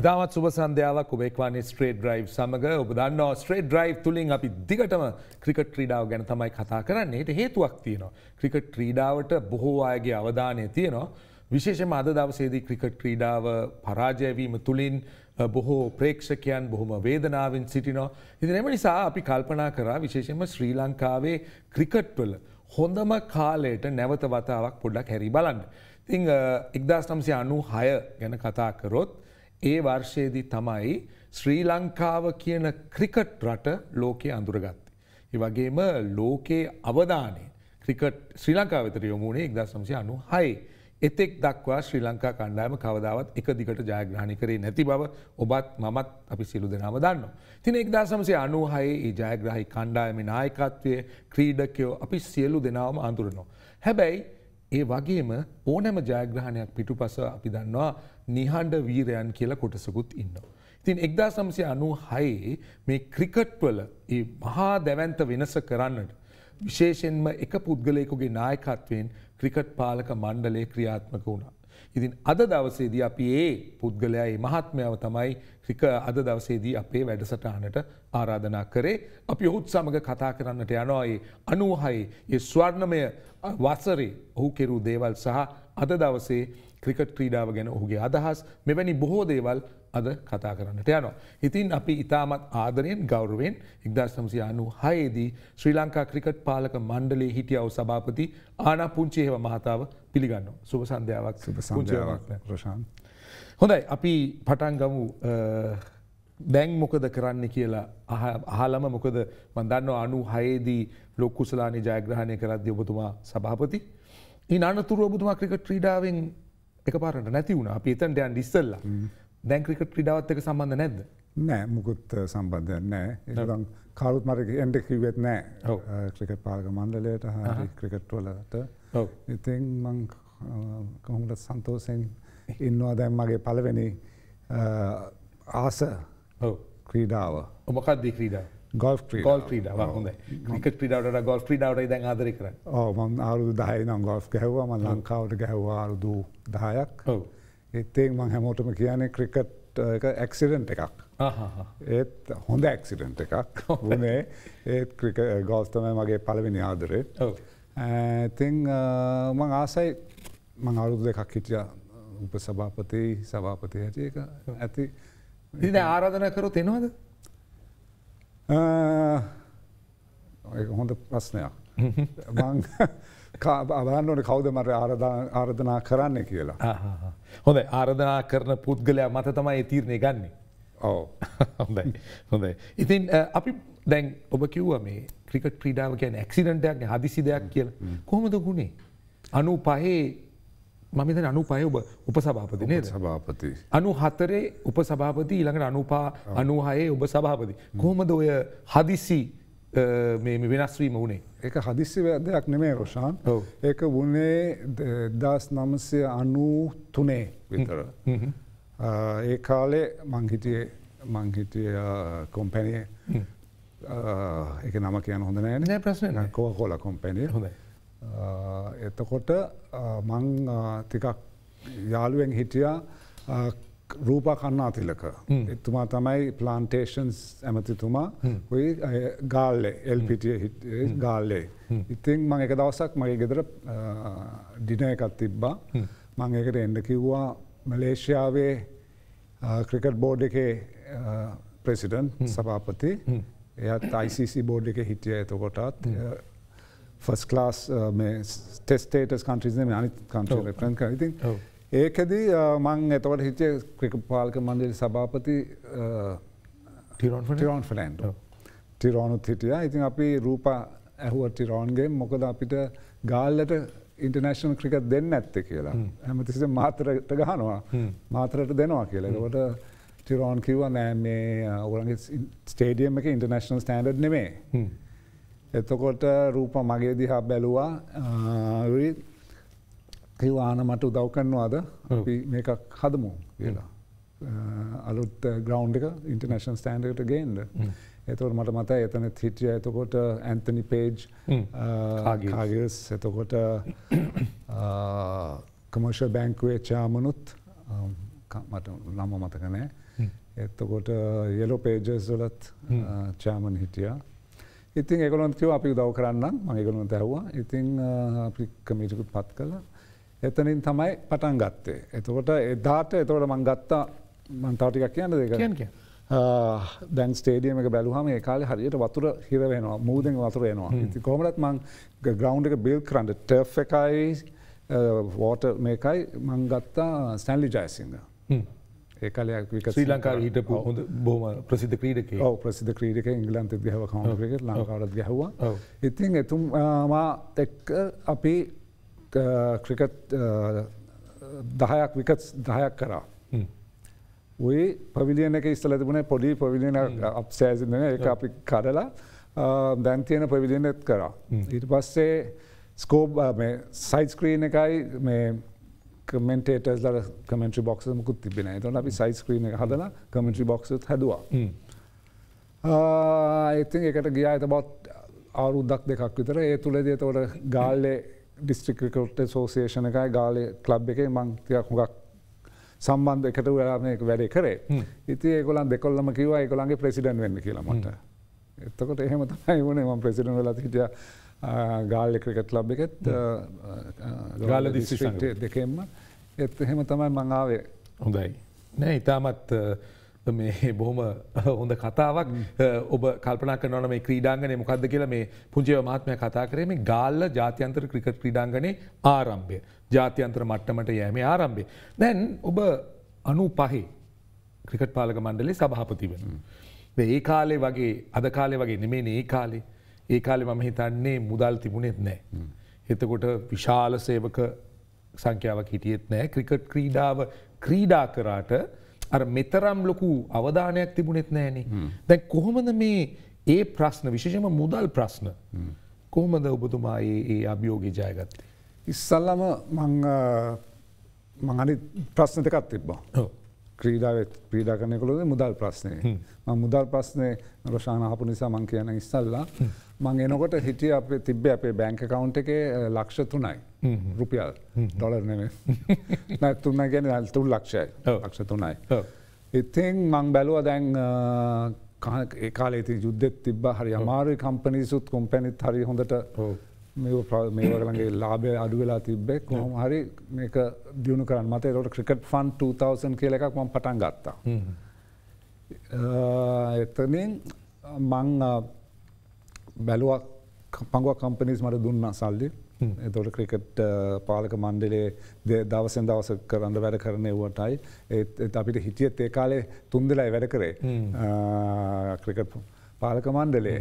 ඉතාමත් සුබ සන්ධ්‍යාවක් ඔබ එක්වන්නේ ස්ට්‍රේට් ්‍රයි් සමඟ ඔබ දන්නවා ස්ට්‍රේට් ්‍රයි් තුලින් අපි දිගටම ක්‍රිකට ක්‍රීඩාව ගැන තමයි කතා කරන්නේ ට හේතුවක් තියෙනවා ක්‍රිකට ක්‍රීඩාවට බොහෝ අයගේ අවධානය තියෙනවා විශේෂම අද දවසේදී ක්‍රිකට ක්‍රීඩාව පරාජයවීම තුළින් බොහෝ ප්‍රේක්ෂකයන් බොහොම වේදනාවෙන් සිටිනෝ ඉදිනම නිසා අපි කල්පනා කරා විශේෂම ශ්‍රී ලංකාවේ ක්‍රිකට්වල හොඳම කාලයට නැවත වතාවක් පොඩ්ඩක් හැරි බලන්න. ඉතිං එක්දස් නම්සේ අනු හය ගැන කතා කරොත්. ඒ වර්ෂයේදී තමයි ශ්‍රී ලංකාව කියන ක්‍රිකට් රට ලෝකයේ අඳුරගත්ත. ඒ වගේම ලෝකයේ අවධානය ක්‍රිකට් ශ්‍රී ලංකාවතර යොමුණේ එක්දා සම්සය අනු හයි. එතෙක් දක්වා ශ්‍රී ලංකා කණ්ඩායම කවදාවත් එක දිගට ජයග්‍රහණි කරේ නැති බව ඔබත් මමත් අපි සිලු දෙනාම දන්න. තින එක්දා සමසේ අනුහයේ ඒ ජයග්‍රහහි කණ්ඩායම නායකත්වය ක්‍රීඩකයෝ අපි සියලු දෙනාවම අඳුරනවා. හැබැයි ඒ වගේම ඕනෑම ජයග්‍රහණයක් පිටුපස අපි දන්නවා නිහඬ වීරයන් කියලා කොටසකුත් ඉන්නවා. ඉතින් එක්දා සම්සය අනු හයේ මේ ක්‍රිකට්වල ඒ මහා දැවන්ත වෙනස කරන්නට. විශේෂෙන්ම එක පුද්ගලයකුගේ නායකත්වයෙන් ක්‍රිකට් පාලක මණ්ඩලේ ක්‍රියාත්මක වුණා. ඉතින් අද දවසේදී අපි ඒ පුද්ගලයා මහත්මයාව තමයි ක්‍රික අද දවසේදී අපේ වැඩසටහනට ආරාධනා කරේ. අපි ඔහුත් සමඟ කතා කරන්නට යනවායේ අනුවහයි ඒ ස්වර්ණමය වසරේ ඔහු කෙරූ දේවල් සහ අද දවසේ ක්‍රිකට් ක්‍රීඩාව ගැන ඔහුගේ අදහස් මෙවැනි බොහෝ දේවල් අද කතා කරන්නට යනවා. ඉතින් අපි ඉතාමත් ආදරයෙන් ගෞරුවෙන් ඉක්දශනමසි අනු හයේදී ශ්‍රී ලංකා ක්‍රිකට් පාලක මණ්ඩලේ හිටියව සභාපති ආනා පුංචිහෙව මහතාව පිළිගන්න. සුභ සන්ධ්‍යාවක් සුභ සන්ධ්‍යාවක් රෂාන්. හොඳයි අපි පටන් ගමු දැන් මොකද කරන්න කියලා අහලම මොකද මන්දන්න අනු හයේදී ලොක්කුසලානි ජයග්‍රහණය කරද්‍ය ඔබතුමා සභාපති. ඉන් අනතුර ඔබතුමා ක්‍රිකට ක්‍රීඩාවෙන් එක පාරට නැති වුණ අපි එතන්ට යන් ඉස්සල්ල දැන් ක්‍රිකට ක්‍රීඩාවත් එක සම්බන්ධ නැද්ද. නෑ මුකුත් සම්බන්ධ නෑ කවරුත් මර එන්ඩ කිවත් නෑ ක්‍රිකට පාර්ග මණ්ඩලයට හරි ක්‍රිකට්වලට ඉතින් මං කොහුට සන්තෝසයෙන් ඉන්නවා දැන් මගේ පළවෙනි ආස ක්‍රීඩාව. ඔබකක්දී ක්‍රීඩාව. ගොල් ගොල් ්‍රීඩ හොඳ ික ්‍රීඩාවට ගොල් ්‍රීඩාවට දැන් ආදර කර මන් අරුදු දහයනම් ගොල්් ගැහවම ලංකාවට ගැහවා අරුදු දහයක් එත්තේ මං හැමෝටම කියන්නේ ක්‍රිකට් ඇක්සිඩන්ට් එකක් ඒත් හොඳ ඇක්සිඩන්ට් එකක් වනේ ඒත් ක්‍රික ගෝස්තමය මගේ පලවෙනි ආදරේ ඉතිං මං ආසයි මං අරුදු දෙකක් හිටියා උප සභාපතයි සභාපතය හැටියක ඇති දින ආරාධන කරු තෙනවද හොඳ ප්‍රශ්නයක් බං අබලන්නට කවද මර ආරධනා කරන්න කියලා. හොඳ ආරධනා කරන පුද්ගලයා මත තමයි තීරණය ගන්නේ. ඕ හොඳයි හොඳයි. ඉතින් අපි දැන් ඔබ කිව්ව මේ ක්‍රිකට ක්‍රීඩාව කියන ඇක්සිඩන්ටයක් හදිසි දෙයක් කියලා කොහොමද ගුණේ අනු පහේ මත අනු පය ඔබ උපසභාපති නේද සභාපති. අනු හතරේ උපසභාපති ඊළඟට අනුපා අනුහයේ ඔබ සභාපති. කොහොමද ඔය හදිසි වෙනස්වීම වනේ. ඒක හදිසි දෙයක් නෙමේ රෝෂාන් ඒක වනේ දස් නමසය අනු තුනේ විතර. ඒ කාලේ මංහිටිය මංහිටිය කොම්පැනිය එක නම කියන හොඳ නෑ ප්‍රශ්න කෝ කොල කොම්පැනිය හොඳයි. එතකොට මං තිකක් යාළුවෙන් හිටියා රූපා කන්නා තිලක එතුමා තමයි ප්ලාන්ටේෂන්ස් ඇමතිතුමා ඔයි ගාල්ලේ එල්පිටිය ගාල්ලේ ඉතින් මං එක දවසක් මගේ ගෙදර ඩින එකත් තිබ්බා මං එකට එන්න කිව්වා මලේෂයාවේ ක්‍රිකට් බෝඩ් එකේ ප්‍රෙසිඩන්් සභාපති එයත් අයිCC බෝඩ් එක හිටිය එතකොටත් ෆස් ලාස් ටෙස් ටේටස් කන්ට්‍රීන අනිත් කන්ට්‍රල ප්‍රන් කරති ඒකදී මං ඇතවට හිතේ ක්‍රික පාල්ක මණ්ඩල සභාපති uh, ටිරෝන් ෆලන්ඩ ටිරෝනුත් හිටිය ඉතින් අපි රූප ඇහුව ටිරෝන්ගේ මොකද අපිට ගාල්ලට ඉන්ටර්නේශන ක්‍රිකත් දෙන්න ඇත්ත කියලා හැමතිස මාතරට ගහනවා මාතරට දෙනවා කියලකට ටිරෝන් කිව නෑ මේ ඔගලගේ ස්ටේඩියම් එක ඉන්ටර්නේශනල් ස්ටන්ඩ් නෙමේ එතකොට රූප මගේ දිහා බැලුවා කිවාන මට උදව් කරනවාද මේකක් හදමු කියලා. අලුත් ග්‍රවන්් එක ඉන්ටර්නේෂන් ස්ටන්ඩට ගේන්ඩ. එතවට මට මත එතන හිටිය එතකොට ඇන්තනි පේජ් ආගස් එතකොට කමර්ෂ බැංකුවේ චාමනුත් මට නම මතකනෑ එතකොට යලෝ පේජස් වලත් චාමන් හිටියා ඉතින් එකලොන්කව අපි දව කරන්න මගකලු දැව්වා ඉතිං අපි කමිටිකුත් පත් කළ එතනින් තමයි පටන් ගත්තේ. එතකොට එදාට එතවට මං ගත්තා මන්තාටිකක් කියන්න දෙක කිය. දැන් ස්ටේඩියම එක බැලුහම කාල හරියට වතුර හිරවෙනවා මූදෙන් වතුරේනවා ති කොමටත් මං ග්‍රවන්් එක බිල් කරන්න ටර්් එකයි වෝට මේකයි මංගත්තා ස්ටැන්ලි ජයසිංහ. ඒකලයක් වික ශ්‍රී ලංකාව හිටපු හොඳ බොහම ප්‍රසිද්ධ ක්‍රීඩක ඔව ප්‍රසිද්ධ ක්‍රීඩක ඉංගලන්ත ගැව කාමරකට ලංකාවරත් ගැහවා ඉතින් එතුම්මා එක්ක අපි ක්‍රිකට් දහයක් විකත් දහයක් කරා ඔය පවිලියන එක ඉස්සල තිබුණ පොඩි පවිලියන අප්සෑසිදන එක අපි කඩලා දැන්තියන පවිලියනෙත් කරා ඊට පස්සේ ස්කෝබ් සයිස්ක්‍රීන එකයි මේ කමෙන්ටේටර්ස් ලට කමෙන්ට්‍රි බොක්ස මුකුත් තිබෙන තොන අපි සයිස්ක්‍රීම හදලා කමෙන්ට්‍රි බොක්සුත් හැදවා ඒතින් එකට ගියා ඇත බොත් අවුරුද්දක් දෙකක් විතර ඒ තුළදේ තවට ගාල්ලේ ඩිස්ට්‍රිකකොට සෝසේෂණ එකයි ගාලය කලබ් එකේ මංතියක් හොගක් සම්බන්ධ එකට වෙලාමයක වැඩේ කරේ ඉති ඒකොලන් දෙකොල්ලම කිව එකකොළන්ගේ ප්‍රසිඩන් වෙන්න කියලමට එතකොට එහෙමතයි වනේ ම ප්‍රසිඩන් වෙලා හිටියා ගාල්ල ක්‍රිකට් ලබ් එකෙත් ගාල දිස්ිට දෙකෙන්ම එත් එහෙම තමයි මංආවේ හොඳයි. නෑ ඉතාමත් මේ බොහොම හොඳ කතාවක් ඔබ කල්පනක් නොන මේ ක්‍රීඩාංගනය මොකක්ද කියල මේ පුංචිව මහත්මය කතා කරේ මේ ගාල්ල ජාත්‍යන්තර ක්‍රිකට් ක්‍රීඩාංගනේ ආරම්භය ජාත්‍යන්ත්‍ර මට්ටමට යෑම ආරම්භය. දැන් ඔබ අනු පහේ ක්‍රිකට් පාලක මණ්ඩලේ සභහපති වෙන. ඒ කාලේ වගේ අද කාලේ වගේ නෙමේ ඒ කාලේ ඒ කාලෙ මම හිතන්නේ මුදල් තිබුණෙත් නෑ. එතකොට විශාල සේවක සංඛ්‍යාවක් හිටියෙත් නෑ ක්‍රිකට් ක්‍රීඩාව ක්‍රීඩා කරාට අර මෙතරම් ලොකු අවධානයක් තිබුණෙත් නෑන. දැන් කොහොමද මේ ඒ ප්‍රශ්න විශෂම මුදල් ප්‍රශ්න කොහොමද ඔබතුමා ඒ අභියෝග ජයගත්ත. ඉස්සල්ලම මංගනි ප්‍රශ්න දෙකත් තිබ්බා. ක්‍රීඩාව ක්‍රීඩා කරනයකොලද මුදල් ප්‍රශ්නය. මුදල් ප්‍රශ්නය රෝෂාන හපු නිසා මං කියන ඉස්සල්ලා මං එනකොට හිටිය අප තිබ්බ අපේ බැංක කවන්් එක ලක්ෂ තුනයි රුපියල් ඩොලර් නෙමේ තුන්න ගැන තුන් ලක්ෂයි ලක්ෂ තුනයි. ඉතින් මං බැලුව දැන් කාලේ ති යුද්ධෙත් තිබ හරි අමාරු කම්පනිසුත් කොම්පැනිත් හරි හොඳට මේවරලගේ ලාබේ අඩුවෙලා තිබ්බෙක් කොහොම හරි මේක දියුණු කරන්න මත රොට ක්‍රිකට් ෆන් 2000 කියල එකක් මං පටන් ගත්තා. එතනින් මං බැලුව පංගුව කම්පනිස් මට දුන්න සල්ලි එතොට ක්‍රිකට් පාලක මණ්ඩලේ දවසෙන් දවස කරන්න වැඩ කරන එවටයි ඒත් අපිට හිටියත් ඒ කාලේ තුන්දලයි වැඩ කරේ ක්‍රිකට් පාලක මණ්ඩලේ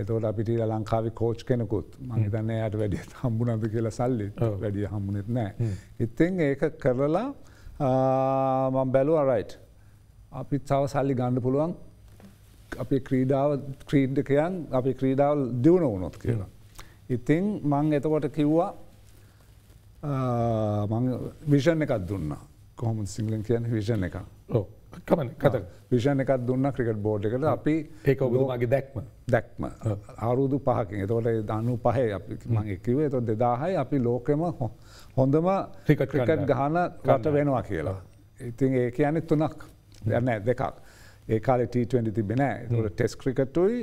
එතකොට අපිට ලංකාවි කෝච් කෙනෙකුත් මහිතන්න යට වැඩිය හම්බුනද කියලා සල්ලි වැඩිය හම්බුනෙත් නෑ. ඉතින් ඒක කරලා මම් බැලු අරයිට් අපි තව සල්ලි ගණ්ඩ පුළුවන් අපේ ක්‍රීඩාව ක්‍රීඩ්කයන් අපි ක්‍රීඩාවල් දියුණ වුණොත් කියලා. ඉතිං මං එතකොට කිව්වා විෂණ එකක් දුන්න කොහොම සිංගලෙන් කියන විෂණ එක විෂණ එකක් දුන්න ක්‍රිකට් බෝඩ් එකට අපි ඒක ඔබතුමාගේ දැක්ම දැක්ම අවුරුදු පහකින් එතකොට දනු පහේ මගේ කිවේ එත දෙදාහයි අපි ලෝකෙම හොඳම ක්‍රිකට් ගහන රට වෙනවා කියලා. ඉතින් ඒ කියන්නේ තුනක් දැන දෙකක්. ඒ කාල T20 තිබෙනෑ ට ටෙස් ක්‍රිකට්ටුයි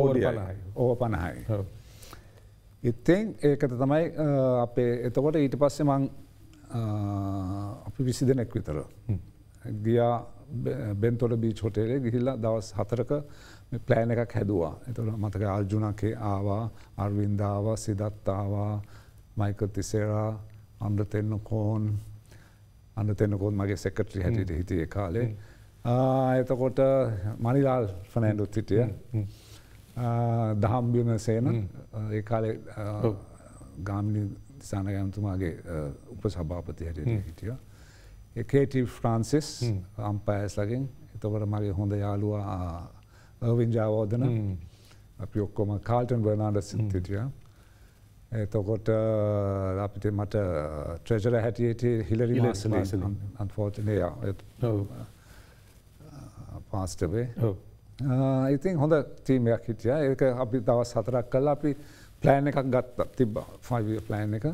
ඕඩියයි ඕ පණහයි. ඉත්තෙන් ඒකට තමයි අපේ එතකොට ඊට පස්සේ මං අපි විසි දෙනෙක් විතර. ගියා බෙන්තොට බීච් හොටේරේ ගිහිල්ල දවස් හතරක ප්ලෑන එකක් හැදවා. එතොට මතක අර්ජුනකේ ආවා අර්වින්දාව සිදත්තාවා මයිකල් තිසේරා අන්ඩ තෙන්න කෝන් අන්න තෙන්නකෝන් මගේ සෙකට්‍රි හැටිට හිතිය කාලේ. එතකොට මනිලාල් ෆනෑන්ඩුත් සිටිය දහම්බිම සේන ඒ කාලේ ගාමිණි සානගැමතුමාගේ උප සභාපති හැටියට හිටිය. එකේටී ෆ්‍රන්සිස් අම්පෑස්ලගෙන් එතකොට මගේ හොඳ යාලුවා විංජාවෝදන අපි ඔක්කොම කාල්ටන් වනාඩ සිටිය. එතකොට අපිට මට ට්‍රෙජර හැටියට හිලරි ලස අන්ෆෝර්ටනය පාස්ටවේ ඉතින් හොඳ ටීමයක් හිටිය ඒක අපි දවස් හතරක් කල අපි ප්ලෑන් එකක් ගත්ත තිබ ෆයිවිය ප්ලෑන් එක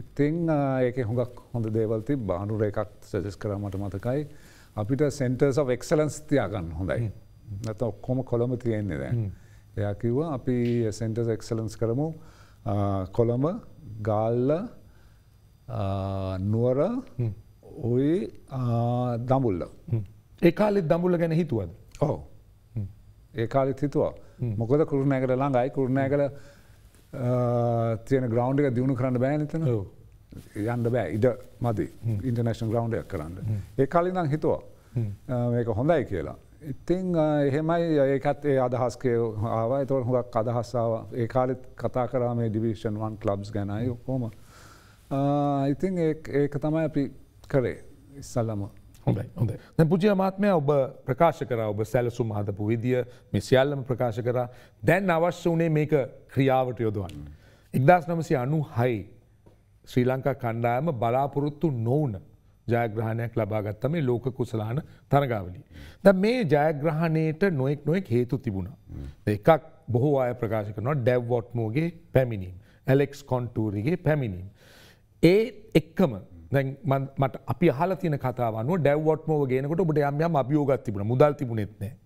ඉතිං ඒක හොඟක් හොඳ දේවල්ති බානුර එකක් සජස් කරමට මතකයි අපිට සෙන්ටර්ස් එක්සලන්ස් තියාගන්න හොඳයි නැත ඔක්කොම කොළඹ තියෙන්නේ දැන් එයා කිව්වා අපි සෙන්ටර්ස් එක්සලන්ස් කරමු කොළඹ ගාල්ල නුවර ඔයි දමුල්ල ඒකාලෙත් දඹුල්ල ගැන හිතුවද. ඕ ඒකාලෙත් හිතුවා මොකද කුරුණෑකට ළඟයි කුරුණෑ කළ තියෙන ග්‍රවන්් එක දියුණු කරන්න බෑනතන යන්න බෑ ඉඩ මදි ඉන්ටර්නේශන් ග්‍රවන්් එක කරන්න. ඒ කාලින් නම් හිතුවා මේක හොඳයි කියලා. ඉතිං එහෙමයි ඒකත් ඒ අදහස්කය ආවා තොර හොක් අදහස්සාාව ඒ කාලෙත් කතා කරා මේ ඩිවිෂන් වන් ලබ්ස් ගැනයි කොම. ඉතිං ඒක තමයි අපි කරේ ඉස්සල්ලම. හොඳයි හොඳ පුජය මාත්මය ඔබ ප්‍රකාශ කර ඔබ සැලසුම් හදපු විදිිය මෙසිියල්ලම ප්‍රකාශ කර දැන් අවශ්‍ය වනේ මේක ක්‍රියාවට යොදවන්න. ඉක්දස් නමසි අනු හයි ශ්‍රී ලංකා කණ්ඩායම බලාපොරොත්තු නොවන ජයග්‍රහණයක් ලබාගත්ත මේ ලෝක කුසලාන තරගාවලි. ද මේ ජයග්‍රහණයට නොෙක් නොෙක් හේතු තිබුණ. එකක් බොහෝ අය ප්‍රකාශ කරනවා ඩැව්වොට්මෝගේ පැමිණීම් ඇලෙක්ස් කොන්ටූරගේ පැමිණීම්. ඒ එක්කම දැන් මට අපි අහලා තියෙන කතාව අනුව ඩැව්වොට්මෝව ගේනකොට ඔබට යම් යම් අභියෝගයක් තිබුණා මුදල් තිබුණෙත් නැහැ.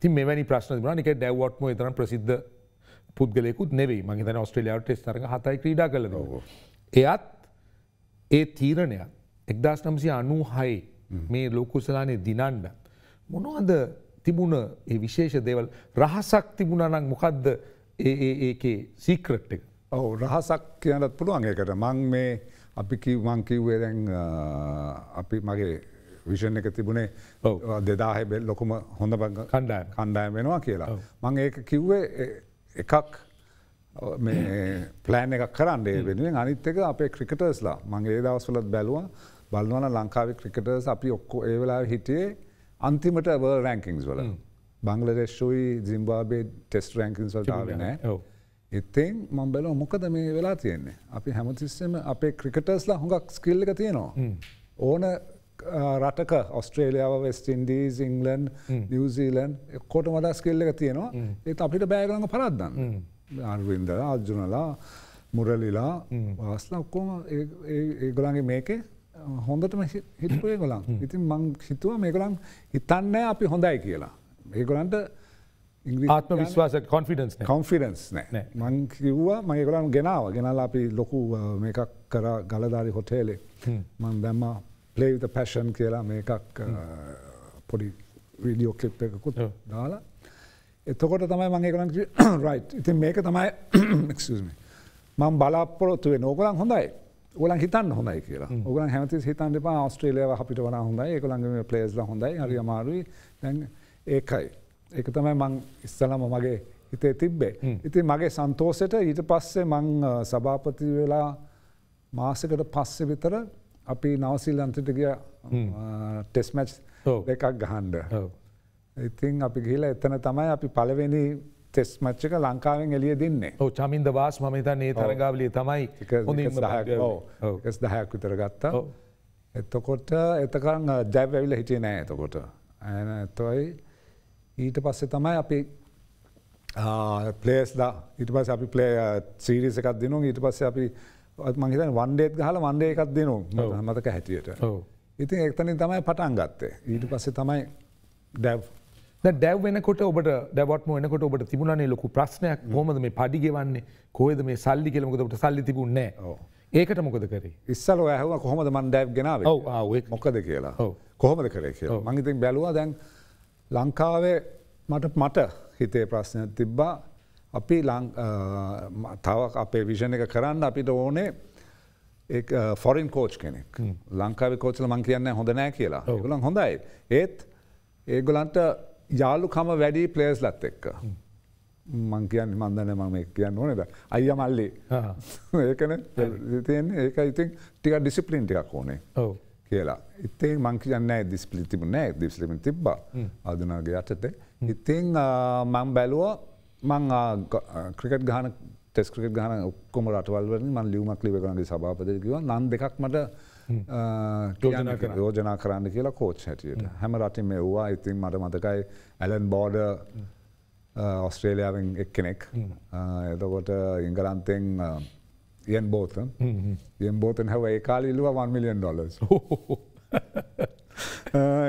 ඉතින් මෙවැනි ප්‍රශ්න තිබුණා නිකේ ඩැව්වොට්මෝ ඒ තරම් ප්‍රසිද්ධ පුද්ගලයෙකුත් නෙවෙයි මං හිතන්නේ ඔස්ට්‍රේලියාවට ටෙස්ට් තරඟ හතයි ක්‍රීඩා කළද. එයත් ඒ තීරණය 1996 මේ ලෝකුසලානේ දිනන්න මොනවද තිබුණ ඒ විශේෂ දේවල් රහසක් තිබුණා නම් මොකද්ද ඒ ඒකේ සීක්‍රට් එක. ඔව් රහසක් කියන්නත් පුළුවන් ඒකට. මං මේ අපි කිව්වන් කිව්වේ දැන් අපි මගේ විෂණ එක තිබුණේ දෙදාහ බෙල් ලොකුම හොඳ කණ්ඩාය කණ්ඩායම් වෙනවා කියලා. මං ඒක කිව්වේ එකක් පලෑන් එකක් කරන්නේ වෙනුවෙන් අනිත් එක අපේ ක්‍රිකටර්ස්ලා මගේ දවස්වලත් බැලවා බලවන ලංකාව ක්‍රිකටර්ස් අපි ඔක්කෝ ඒවෙලා හිටියේ අන්තිමට වර් රැංකින්ස් වල. බංලදේශුයි ජිම්බාබේ ටෙස් රැංකින්ස් වල්ටාවනෑ. එත්තෙන් මං බැලෝ මොකද මේ වෙලා තියෙන්නේ අපි හැමතිස්සම අපේ ක්‍රිකටර්ස්ලා හොඟක් ස්කිල්ලක තියෙනවා ඕන රටක ඔස්ට්‍රේලියාව වෙස්ටින්ඩීස් ඉංගලන් නිවසීලන් කොට වඩා ස්කිල්ලක තියෙනවා ඒත් අපිට බෑගලඟ පරද්දන්න අර්වින්ද අර්ජුනලා මුරලිලා වාස්ලා ඔක්කොම ඒගොලන්ගේ මේකේ හොඳටම හිටපුේ ගොලන් ඉතින් මං හිතුව මේගොලන් හිතන්න අපි හොඳයි කියලා ඒගොලන්ට ආත්ම විශ්වාස කොන්ෆිඩන්ස් කොන්ෆිඩන්ස් නෑ මං කිව්වා මගේ ගොලන් ගෙනාව ගෙනලා අපි ලොකු මේකක් කර ගලධාරි හොටේලේ මං දැම්ම පලේවිත පැෂන් කියලා මේකක් පොඩි විඩියෝ කලිප් එකකුත් දාලා එතකොට තමයි මගේ ගොලන් රයි් ඉතින් මේක තමයි මං බලාපොරොත්තුවේ නෝගලන් හොඳයි ගොලන් හිතන්න හොඳයි කියලා ගලන් හැමති හිතන් එපා ස්ට්‍රේලියාව අපිට වන හොඳයි එකළන්ගේ පලේස්ල හොඳයි හරි අමාරුයි දැන් ඒකයි එක තමයි මං ඉස්සලම මගේ හිතේ තිබ්බේ. ඉති මගේ සන්තෝසට ඊට පස්සේ මං සභාපති වෙලා මාසකට පස්සෙ විතර අපි නවසිල්ලන්තට ගිය ටෙස්මැච් එකක් ගහන්ඩ. ඉතින් අපි ගිල එතන තමයි අපි පලවෙනි තෙස්මච්චක ලංකාවෙන් එලිය දෙන්නේ ඕ චමින්ද වාස් මතන් ඒ තරගාවලිය තමයි එකස් දහයක් විතර ගත්තා එතකොට එතකරන්න ජැබ් ඇවිල හිටිය නෑ එතකොට ඇතවයි ඊට පස්සේ තමයි අපි පලේස් දා ඉට පස අපි පලේ සීරිස එකක් දෙනු ඊට පස්ස අපි මහිත වන්ඩේත් හල වන්ඩේ එකක් දෙනු මතක හැටියට ඉතින් එක්තනින් තමයි පටන් ගත්තේ ඊට පස්සේ තමයි ඩැව් ඩැව් වෙනකොට ඔබට ඩැවත්ම වෙනකොට ඔබට තිබුණනේ ලොකු ප්‍රශ්නයක් හොමද මේ පඩිගෙවන්නේ කොයද මේ සල්ලි කෙලමකදට සල්ලි තිබුන්නෑ ඒකට මොකද කරේ ඉස්සල ඇහව කොහොමද මන් ඩැව් ගෙනාව මොකද කියලා කොහොමද කරේ කියලා මංහිතින් බැලවා දැන් ලංකාවේ මට මට හිතේ ප්‍රශ්නයක් තිබ්බා අපි තව අපේ විෂණ එක කරන්න අපිට ඕනේ ෆොරින් කෝච් කෙනෙක් ලංකාව කෝචල මං කියන්න හොඳනෑ කියලා ගුලන් හොඳයි ඒත් ඒගොලන්ට යාලුකම වැඩි පලේස් ලත් එක්ක මං කියන්න මන්දන මම කියන්න ඕනෙද අයිය මල්ලි ඒකන තියෙන් ඒක ඉතින් ටික ඩිසිපලින්ටිකක් ඕනේ ඔව කියලා. ඉතින් මං කියන්නේ දිස්පිලි තිබුණේ නැහැ. දිස්පිලි තිබ්බා. ආදුනාගේ යටතේ. ඉතින් මං බැලුවා මං ක්‍රිකට් ගහන ටෙස් ක්‍රිකට් ගහන ඔක්කොම රටවල් වලින් මං ලියුමක් ලිවගනගේ සභාපතිට කිව්වා නම් දෙකක් මට යෝජනා කරන්න කියලා කෝච් හැටියට. හැම රටින් මෙව්වා. ඉතින් මට මතකයි ඇලන් බෝඩර් ඔස්ට්‍රේලියාවෙන් එක්කෙනෙක්. එතකොට ඉංගලන්තෙන් Ian Botham. Mm-hmm. Ian Botham හැව ඒ කාලේ ඉල්ලුවා 1 million dollars.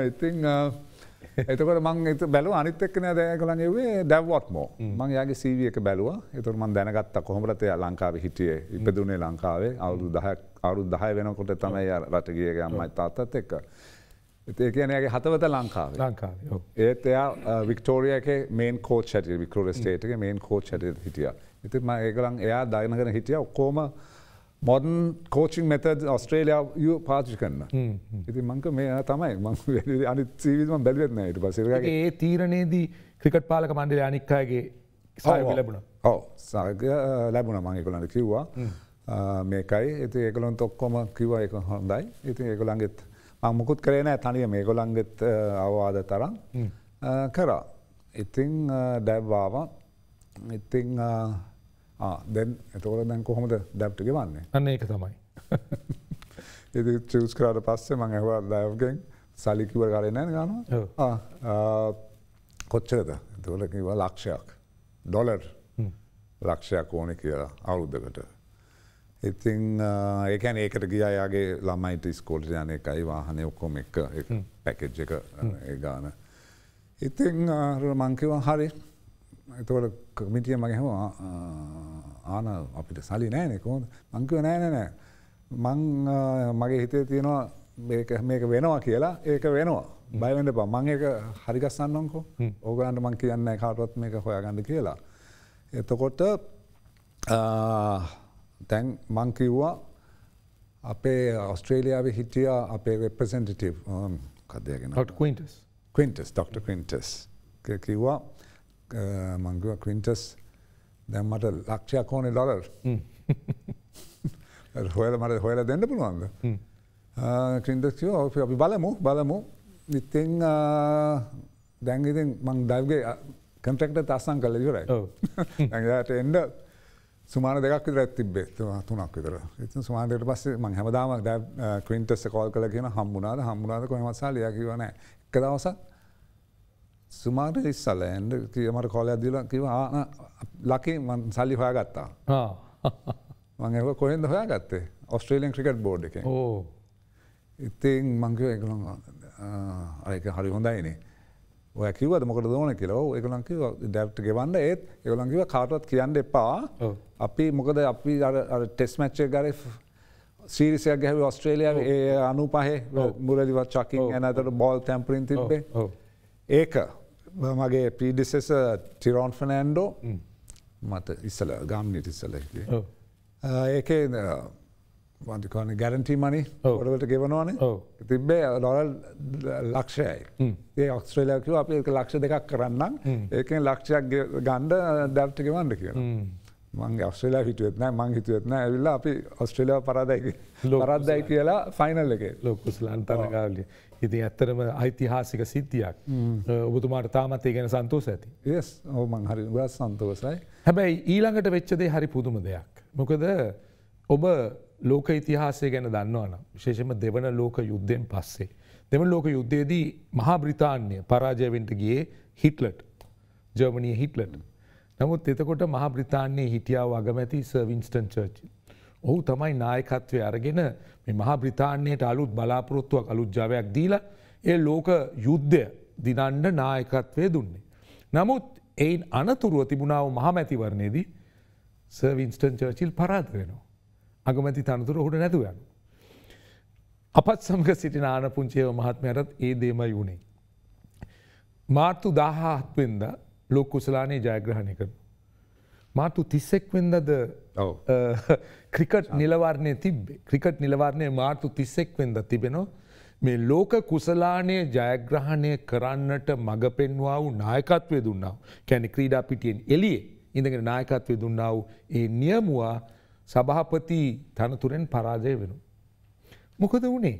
ඉතින් oh. uh, uh, එතකොට මං එත බැලුව අනිත් එක්කන දෑගලන් එවේ දැව්වත්මෝ මං යාගේ සීවිය එක බැලවා එතුර මන් දැනගත්ත කොහොමරතය ලංකාව හිටියේ ඉපදුනේ ලංකාවේ අවුදු දහයක් අවුරු දහය වෙනකොට තමයි රටගියගේ අම්මයි තාත්තත් එක්ක. ඒ කියනගේ හතවත ලංකාව ලංකාව ඒත් එයා වික්ටෝරිය එක මේන් කෝච් ඇට විකරෝස්ටේටගේ මේන් කෝච් ඇට හිටියා. ඉති ඒකරන් එයා දායනගෙන හිටිය ඔක්කෝම මොඩන් කෝචිං මෙතද ඔස්ට්‍රේලයා ය පාචි කන්න ඉති මංක මේ තමයි මං අනි සීවිම බැලවෙත්න ට පසර ඒ තීරණයේදී ක්‍රිකට් පාලක මණ්ඩල අනික්කාගේ ලැබුණ ඕ සාග ලැබුණ මංගේකොලට කිව්වා මේකයි ඇති ඒකලොන් ඔක්කොම කිව එක හොඳයි ඉති ඒකොළන්ගෙත් මුකුත් කරේ නෑ තනිය මේ ගොළන්ගෙත් අවවාද තරම් කරා ඉතිං ඩැබ්වාවා ඉතිං දැන් ඇතෝල දැන් කොහොමද දැප්ට ගෙවන්නේ අන්න ඒක තමයි එති චස් කරට පස්සේ මං ඇහවා දෑවගෙන් සලිකිව කරන ගන කොච්චරද දොලකිව ලක්ෂයක් ඩොලර් ලක්ෂයක් ඕනෙ කියලා අවුද්ධකට ඉතිං ඒකැන ඒකට ගිය අයාගේ ළමයිට ස්කෝල්ට යන එකයි වාහනය ඔක්කොම එක පැකෙජ් එක ගාන ඉතිං මංකිව හරි එතකොට කමිටිය මගේ හම ආන අපිට සලි නෑනෙ කෝද මංකව නෑනනෑ මං මගේ හිතේ තියෙනවා මේක වෙනවා කියලා ඒක වෙනවා බයිවෙන්ට ප මං ඒක හරිගස්සන්නංකෝ ඕගලන්ට මං කියන්න කාටවත් මේක හොයාගන්න කියලා. එතකොට තැන් මංකිව්වා අපේ ඔස්ට්‍රේලියාව හිටිය අපේ වෙපසෙන්ටිටව් කදයගෙන ට ක්වින්ටස් ක්වින්ටස් ඩොක්ට ක්වින්ටස් කිව්වා මංගුව ක්වින්ටස් දැම් මට ලක්ෂයක් ඕනේ ඩොලර් හොල මට හොයලා දෙන්න පුළුවන්ද ක්‍රින්ටස්ෝ අපි බලමු බලමු ඉතිං දැන්ගිතින් මං දල්ගේ කටෙක්ට අස්සං කල යුරයි ඇට එන්ඩ සුමාන දෙකක් විතරත් තිබේ තුනක් විතර ඉති සුමාන්දයට පස්සේ මං හැමදාමක් ක්‍රින්ටස්ස කෝල් කල කියෙන හම්බුණනාද හම්බුණනාද කොහමසා ලියකිවන එක දවසක් සුමාට ඉස්සල ඇන්ඩ කියමට කොල ඇදල කිව ආන ලකි මන් සල්ලි හොයා ගත්තා මං කොහෙන්ද හොයා ගත්තේ ඔස්ට්‍රේලියන් ක්‍රිකට් බෝඩ් එක ඉතින් මංකව එකළ අයක හරි හොඳයිනේ ඔය කිවද මොකට දෝන කියලව එකලංකිව ඩැප්ට ගෙවන්න ඒත් එකලංකිව කාටවත් කියන්න එපා අපි මොකද අපි ටෙස් මච්චේ ගර සීරිසියක් ගැව ඔස්ට්‍රේලියාව ඒ අනු පහේ මුරදිවත් චකින් ඇනතට බෝල් තැම්පරින් තිබේ ඒක මගේ පීඩිසෙස ටිරෝන් ෆනෑන්ඩෝ මත ඉස්සල ගම්නිට ඉස්සල ඒක වන්තිකාන ගැරන්ටී මනි ඔඩවලට ගෙවනවානේ තිබ්බේ ලොරල් ලක්ෂයයි ඒ ඔක්ස්ට්‍රේලයකව අප ලක්ෂ දෙකක් කරන්න ඒකෙන් ලක්ෂයක් ගණ්ඩ දැප්ට ගෙවන්ඩ කියලා මංගේ ඔස්ට්‍රලයා හිටුවත් නෑ මං හිතුවත් නෑ ඇවිල්ල අපි ඔස්ට්‍රලයා පරාදයි පරද්දයි කියලා ෆයිනල් එක ලොක්කුස් ලන්තරකාලි ඉති ඇත්තරම ඓතිහාසික සිද්ධියක් ඔබතුමාට තාමත් ඒ ගැන සන්තෝස ඇති ඒස් ඕමන් හරි ගස් සන්තෝසයි හැබැයි ඊළඟට වෙච්චදේ හරි පුදුම දෙයක් මොකද ඔබ ලෝක ඉතිහාසය ගැන දන්නවන විශේෂම දෙවන ලෝක යුද්ධයෙන් පස්සේ දෙම ලෝක යුද්ධයේදී මහා බ්‍රිතාන්‍ය පරාජයවෙන්ට ගියේ හිටලට් ජර්මණය හිටලට නමුත් එතකොට මහ බ්‍රතාන්නේ හිටියාව අගමැති සර්වින්ස්ටන් චර්චි. ඔහු තමයි නායකත්වය අරගෙන මහා බ්‍රතාන්නේයට අලුත් බලාපොරොත්තුවක් අලුද්ජාවයක් දීලා ඒ ලෝක යුද්ධය දිනන්න නායකත්වය දුන්නේ. නමුත් එයින් අනතුරුව තිබුණාව මහමැතිවරණයේදී සර්වින්ස්ටන් චර්චිල් පරාද වෙනවා. අගමැති තනතුර ඔහුට නැතුවයන්. අපත් සමග සිටි ආනපුංචේව මහත්මයටත් ඒ දේම යුණේ. මාර්තු දාහත්වෙන්ද ලෝක කුසලානේ ජයග්‍රහණය කරන. මාතු තිස්සෙක් වෙන්දද ක්‍රිකට් නිලවාරණය තිබේ ක්‍රිකට් නිලවාරණය මාර්තු තිස්සෙක් වෙන්ද තිබෙනවා. මේ ලෝක කුසලානය ජයග්‍රහණය කරන්නට මඟ පෙන්වා වූ නායකත්වය දුන්නාව කැනෙ ක්‍රීඩා පිටියෙන් එලියේ ඉඳගෙන නායකත්වය දුන්නාව ඒ නියමුවා සභහපති තනතුරෙන් පරාජය වෙනු. මොකද වනේ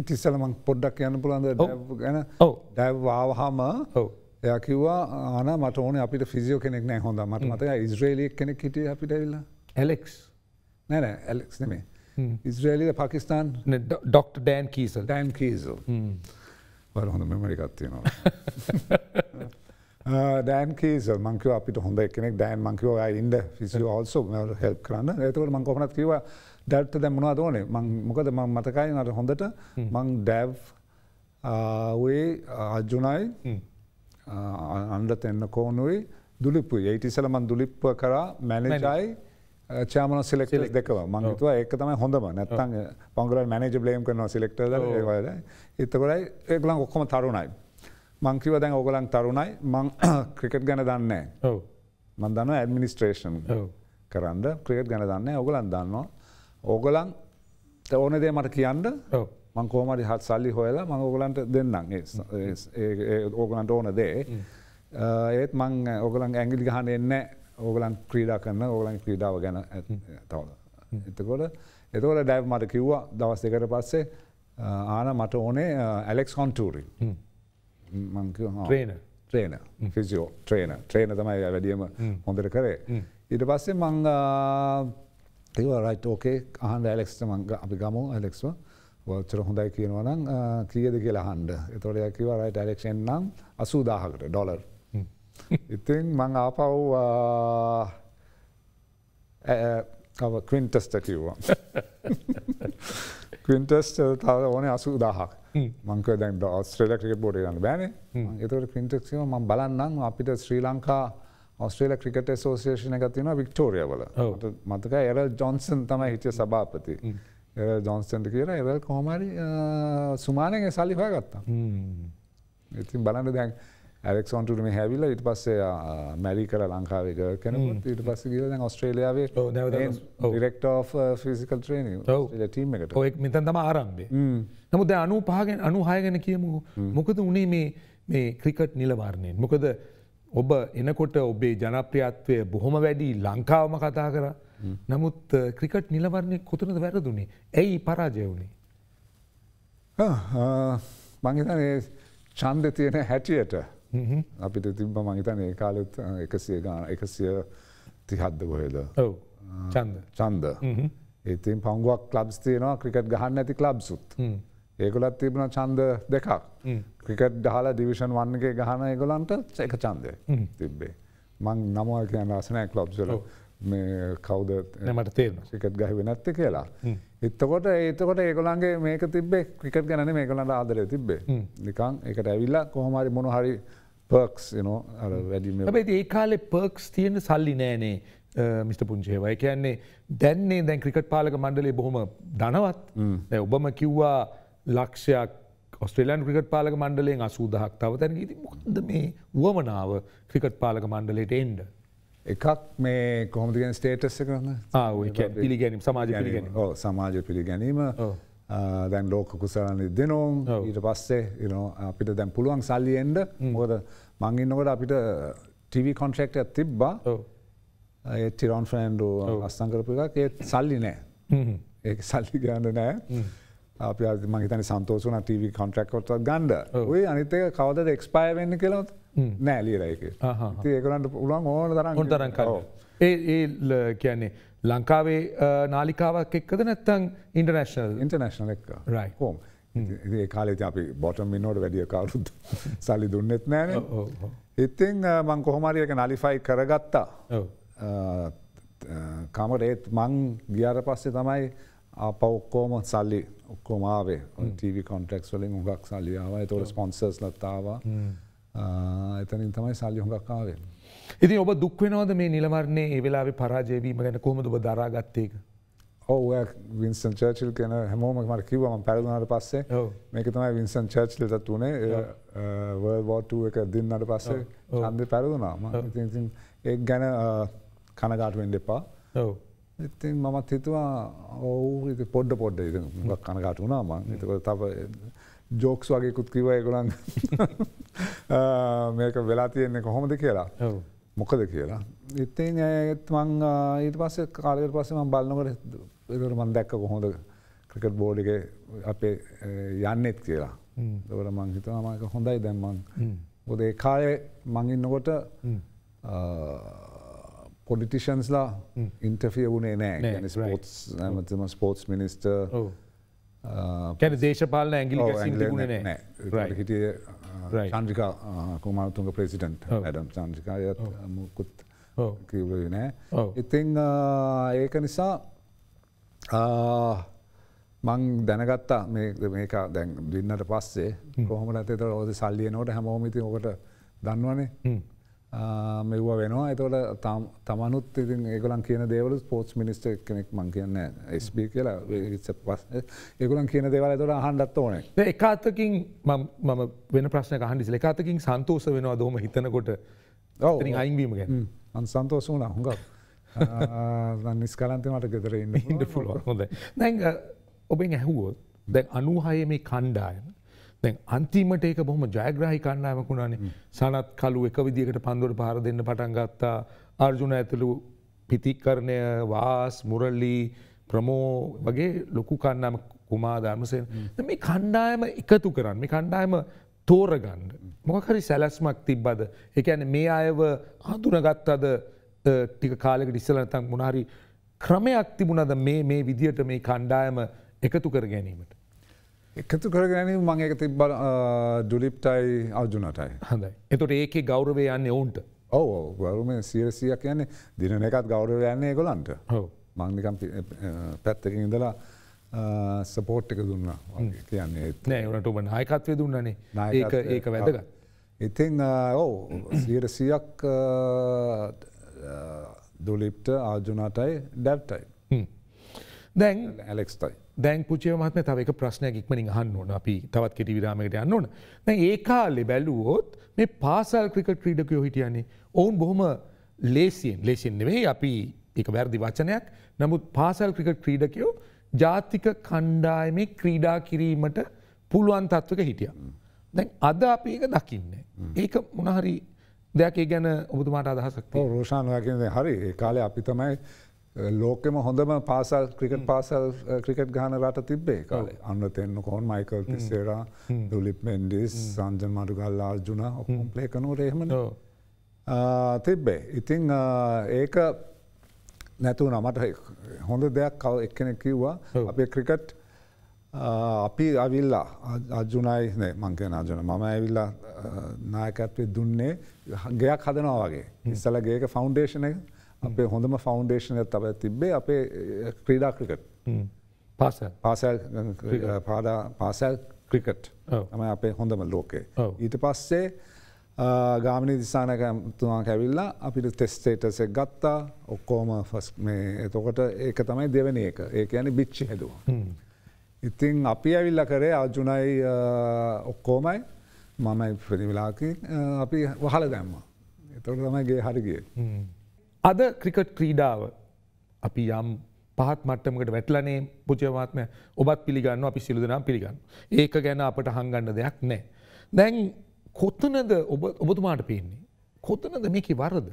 ඉතිස්සලමක් පොඩ්ඩක් යන්න පුළන්ද ගැන දැව්වාවහම එය කිව්වා ආන මට ඕන අපිට ෆිසිෝ කෙනෙක් නෑ හොඳ මට මතක ඉස්්‍රේලියක් කෙනෙක් හිටිය අපිට ඉල්ල එලෙක්ස් නැන ඇලෙක්ස් නෙමේ ඉස්්‍රේලිද Pakistan doc. Dan Kiesel Dan Kiesel වර හොඳ මෙමරිකත්තියනවා. ඩෑන් කීස මංකව අපිට හොඳ එකනෙක් ඩෑන් මංකව ඉන්ඩ ිසිල ඔල්සු හෙල් කරන්න ඇතවට මං කොහනත් කිව ඩැට්ට දැමුණවා දෝනේ මොකද ම මතකයි නට හොඳට මං ඩැව් ඔේ අජුනයි අන්ඩ එන්න කෝනුයි දුලිප්පු ඒට ඉසලමන් දුලිප්ප කරා මැනජයි චාමන සිලෙක් දෙකව මංතුව ඒක තමයි හොඳම නැත්තන් oh. පංගල මැනජ බ්ලේම් කරනවා සිලෙක්ටද oh. ඒවල එතකොලයි ඒගලන් ඔක්කොම තරුණයි. මංක්‍රව දැන් ඕගලන් තරුණයි මං ක්‍රිකට් ගැන දන්නේ මන්දන්න ඇඩමිනිස්ට්‍රේෂන් කරන්න ක්‍රිකට් ගැන දන්න ඔගලන් දන්නවා ඕගලන් ඕනදේ මට කියන්න oh. මංකෝමරි හත් සල්ලි හොයලා මං ඔගලන්ට දෙන්නම් ඕගලන්ට ඕන දේ ඒත් මං ඔගලන් ඇගිලි ගහන එන්න ඕගලන් ක්‍රීඩා කරන්න ඕගලන් ක්‍රීඩාව ගැන තවල එතකොට එතකොට ඩැව් මට කිව්වා දවස් දෙකට පස්සේ ආන මට ඕනේ ඇලෙක්ස් කොන්ටූරි ්‍රේන ට්‍රේන ෆිසිෝ ට්‍රේන ට්‍රේන තමයි වැඩියම හොඳට කරේ ඊට පස්සේ මං ඒවරයිට ඕකේ අහන්ද ඇලෙක්ස්ට මංග අපි ගමු ඇලෙක්ස්වා වචර හොඳයි කියනවා නම් කියද කියලා හන්ඩ එතොට යකිව රයි ඩරක්ෂන් නම් අසූදාහකට ඩොලර් ඉතින් මං ආපව් කවින්ටස්ට කිව්වා කවින්ටස් තව ඕන අසු දාහක් මංක දැන් ස්ට්‍රේලක්‍රික බොඩ ගන්න බෑන එතකට කවින්ටක්ව ම බලන්නම් අපිට ශ්‍රී ලංකා ස්ට්‍රේල ක්‍රිකට සෝේෂන එකතින වික්ටෝරිය වල මතක එර ජොන්සන් තම හිටිය සභාපති. එ ජොන්ස්ටන්ට කියලා එරල් කොහමරි සුමානගේ සල්ලි හොයගත්තා ඉතින් බලන්න දැන් ඇලෙක්සෝන්ටුටම හැවිල ඉට පස්සේ මැරි කර ලංකාවක කැන ඉට පස්ස ග ඔස්ට්‍රේලියාවේ රෙක්ට ෆිසිකල් ට්‍රේන ටීම එකට ඔෙක් මෙතන් තම ආරම්භේ නමුද අනු පහගෙන් අනු හයගෙන කියමු මොකද උනේ මේ මේ ක්‍රිකට් නිලවාරණයෙන් මොකද ඔබ එනකොට ඔබේ ජනප්‍රියත්වය බොහොම වැඩි ලංකාවම කතා කරා නමුත් ක්‍රිකට් නිලවරණය කොතනද වැරදුනේ ඇයි පරාජයවුණේ මංහිතන චන්ද තියෙන හැටියට අපිට තිබ මහිතන ඒ කාලෙත් එකසිය ගාන එකසිය තිහද්ද කොහෙද චන්ද චන්ද ඒතින් පංගුවක් ලබ්ස් තියෙනවා ක්‍රිකට් ගහන්න ඇති ලබ්සුත් ඒකොලත් තිබුණ චන්ද දෙකක් ක්‍රිකට් ඩහලා ඩිවිෂන් වන්නගේ ගහන ඒගොලන්ට චක චන්දය තිබ්බේ මං නමව කියන්න අසනෑ ලබ්සලෝ කවුද නමට තේන එකත් ගහව නැත්ත කියලා. එත්තකොට ඒතකොට ඒකොළන්ගේ මේක තිබේ ක්‍රිකට ගැන මේකලට ආදරය තිබේ නිකං එකට ඇවිල්ල කොහොමරි මොන හරි පර්ක්ස් නෝ වැඩිම ඒ කාලෙ පර්ක්ස් තියෙන සල්ලි නෑනේ මිට පුංචේවයි කියන්නේ දැන්නේ දැන් ක්‍රිකට් පාලක මණ්ඩලේ බොහොම දනවත් ඔබම කිව්වා ලක්ෂයක් ස්ට්‍රලන් ක්‍රිකට් පාලක මණ්ඩලෙන් අසූදහක් තවතැන ඉති මොද මේ වුවමනාව ක්‍රිකට් පාලක මණ්ඩලට එන්ඩ එකක් මේ කොහොමද ගැන ස්ටේටස් එකන පිළිගැනීම සමාජ පිළිගැනීම සමාජ පිළිගැනීම දැන් ලෝක කුසලනි දෙනෝම් ඊට පස්සේ අපිට දැන් පුළුවන් සල්ලියෙන්ට හොද මංගන්නකොට අපිට ටව කොන්ට්‍රෙක්ට තිබ්බා ඒ ටිරොන් ෆ්‍රන්ඩෝ අස්සංකරපු එකක් ඒත් සල්ලි නෑ ඒ සල්ලි ගන්න නෑ අප මහිතන සන්තෝසන ටව කොන්ට්‍රක්කොට ගන්ඩ ඔය අනිතක කවදද එක්ස්පය වෙන්න කලොත් නෑලියරයක ඒකරට පුළුවන් ඕන දරන්න ගොටරන් කරෝ ඒ කියන්නේ ලංකාවේ නාලිකාවක් එක්කද නැත්තං ඉන්ටර්නශනල් ඉන්ටර්නශනල් එක් රයි හෝම් ඒ කාලෙති අපි බොටම් මිනෝට වැඩිය කවරුත් සල්ලි දුන්නෙත් නෑන ඉතිං මං කොහොමරියක නලිෆයි කරගත්තා කමට ඒත් මං ගියාර පස්සේ තමයි අප ඔක්කෝම සල්ලි ඔක්කෝම ආවේ TV කොන්ටෙක්ස් වලින් හුඟක් සල්ලියාව තොර ස්පොන්සර්ස් ලත්තාව එතනින් තමයි සල්ලි හුඟක් ආවේ. ඉති ඔබ දුක්වෙනවද මේ නිලවරන්නේ ඒවෙලාවේ පරාජයවීම ගැන කොමද ඔබ දරාගත්තේක. ඔව වින්සන් චර්චිල් කෙන හැමෝම මර කිවම පැරදුනට පස්සේ මේක තමයි වින්සන් චර්ච්ලිත තුනේ වර්වෝට එක දින්නට පස්සේ සන්දි පැරදුනාම ඒ ගැන කනගාටුවෙන් දෙපා. ඉතින් මමත් හිතුවා ඔවු ඉති පොඩ්ඩ පොඩ්ඩ ඉති ගක් කනකාට වුණාම එතකොට තව ජෝක්ස් වගේකුත් කිව එකගොලන් මේක වෙලා තියෙන්නේ කොහොමද කියලා මොකද කියලා. ඉතින් ඇත්මං ඊට පස්ස කාලයට පස්සම බලන්නකට එකට මන් දැක්ක කොහොඳ ක්‍රිකට් බෝඩික අපේ යන්නෙත් කියලා. දවට මං හිතනමක හොඳයි දැම්මන්. ගොදේ කාලය මංඉන්නකොට පොඩිටිෂන්ස්ලා ඉන්ටෆිය වුණේ නෑ ස්පෝට්ස් නැමතම ස්පෝට්ස් මිනිස්ට කැන දේශපාලන ඇගිලි හිටිය චන්ද්‍රිකා කුමාරතුන්ග ප්‍රෙසිඩන්ට් ඇඩම් චන්ද්‍රිකායත් මුකුත් කිවලේ නෑ ඉතිං ඒක නිසා මං දැනගත්තා මේක දැන් දින්නට පස්සේ කොහොම ඇතේ රෝද සල්ලිය නොට හැමෝමිති ඕකට දන්නවනේ මෙව වෙනවා එතවට තමනුත් ඉති ඒගලන් කියන දේවල පෝට් මිනිස්ට කෙනෙක් මං කියන්න ස්බ කියලා පස් ඒගුලන් කියන දේවල තොට හන්ඩත් ඕන එකත්තකින් මම වෙන ප්‍රශ්න හන්ඩිසිල එකතකින් සන්තෝස වෙනවා දොම හිතනකොට අයින්වීමගෙන අන් සන්තෝස වුණ හුඟක් නිස්කලන්තමට ගෙදරන්න ඉඩ පුලුවන් හොඳ නැඟ ඔබෙන් ඇහුවෝ දැන් අනුහය මේ කණ්ඩායම දැන් අන්තිමට ඒක බොහොම ජයග්‍රහහි කණ්ඩායමක් වුණානේ සනත් කලු එක විදිකට පන්දුවට පාර දෙන්න පටන් ගත්තා අර්ජුන ඇතුළු පිතිකරණය වාස් මුරල්ලි ප්‍රමෝ වගේ ලොකු කණ්ඩාම කුමා ධර්මසයෙන් මේ කණ්ඩායම එකතු කරන්න මේ කණ්ඩායම තෝරගන්න මොකහරි සැලැස්මක් තිබ්බද එකඇන මේ අයව හඳුනගත්තද ටික කාලෙක ඉස්සලනතන් මොනාහරි ක්‍රමයක් තිබුණද මේ මේ විදියට මේ කණ්ඩායම එකතු කර ගැනීමට එකතු කරගෙන මං එක තිබ ඩුලිප්ටයි අවජුනටයි හඳයි එතුට ඒක ගෞරවය යන්න ඔවුන්ට ඔව ගෞරම සීරසියක් යන්නේ දින එකත් ගෞරව යන්නේ ගොලන්ට මංනිකම් පැත්තක ඉඳලා සපෝට් එක දුන්න කියන්නේ නෑනට ඔබ නායකත්වය දුන්නනේ නායක ඒක වැදක ඉතින් ඔව සීරසියක් දුලිප්ට ආජුනටයි ඩැප්ටයි දැන් ඇලෙක්ස්ටයි දැන් පුචේ මහත්ම තව එක ප්‍රශ්නයක් ඉක්මනින් අහන්න ඕන අපි තවත් කෙටි විරාමයකට යන්න ඕන. දැන් ඒ කාලේ බැලුවොත් මේ පාසල් ක්‍රිකට් ක්‍රීඩකයෝ හිටියන්නේ. ඔවුන් බොහොම ලේසියෙන් ලේසියෙන් නෙවෙයි අපි ඒක වැරදි වචනයක්. නමුත් පාසල් ක්‍රිකට් ක්‍රීඩකයෝ ජාතික කණ්ඩායමේ ක්‍රීඩා කිරීමට පුළුවන් තත්වක හිටියා. දැන් අද අපි ඒක දකින්නේ. ඒක මොනහරි දෙයක් ඒ ගැන ඔබතුමාට අදහසක්. ඔව් රෝෂාන් ඔයා කියන්නේ හරි. ඒ කාලේ අපි තමයි ලෝකෙම හොඳම පාසල් ක්‍රිකට් පාසල් ක්‍රිකට් ගාන රට තිබ්බේ කාලේ අන්න තෙන්න කොහොන් මයිකල් තිස්සේරා දුලිප් මෙන්ඩිස් සංජන් මඩුගල් ආර්ජුන ඔකුම් ප්ලේ කනුවට එහෙමන තිබ්බේ ඉතිං ඒක නැතුව නමට හොඳ දෙයක් කව එක්කෙන කිව්වා අපේ ක්‍රිකට් අපි අවිල්ලා අජුනයි මංකය නාජන මම ඇවිල්ලා නායකත්වය දුන්නේ ගයක් හදනවා වගේ ඉස්සල ගේක ෆෞන්ඩේෂන එක අපේ හොඳම ෆෞන්ඩේෂනය තබ තිබේ අපේ ක්‍රීඩා ක්‍රිකට් පාසල් පාසල් පාදා පාසල් ක්‍රිකට් තම අපේ හොඳම ලෝකේ ඊට පස්සේ ගාමිණි දිසානක තුමා කැවිල්ලා අපිට තෙස්ටේටසෙක් ගත්තා ඔක්කෝම ෆස් මේ එතකොට ඒක තමයි දෙවන එක ඒක යන බිච්චි හැදවා. ඉතිං අපි ඇවිල්ල කරේ අජුනයි ඔක්කෝමයි මමයි ප්‍රතිවිලාකින් අපි වහල දැම්ම. එතොට තමයිගේ හරිගේ. අද ක්‍රිකට් ක්‍රීඩාව අපි යම් පහත් මට්ටමකට වැටලනේ පුජයවාත්මය ඔබත් පිළිගන්න අපි සිලුදනම් පිළිගන්න. ඒක ගැන අපට හංගන්න දෙයක් නෑ. දැන් කොත්තනද ඔබතුමාට පේන්නේ. කොත්තනද මේක වරද.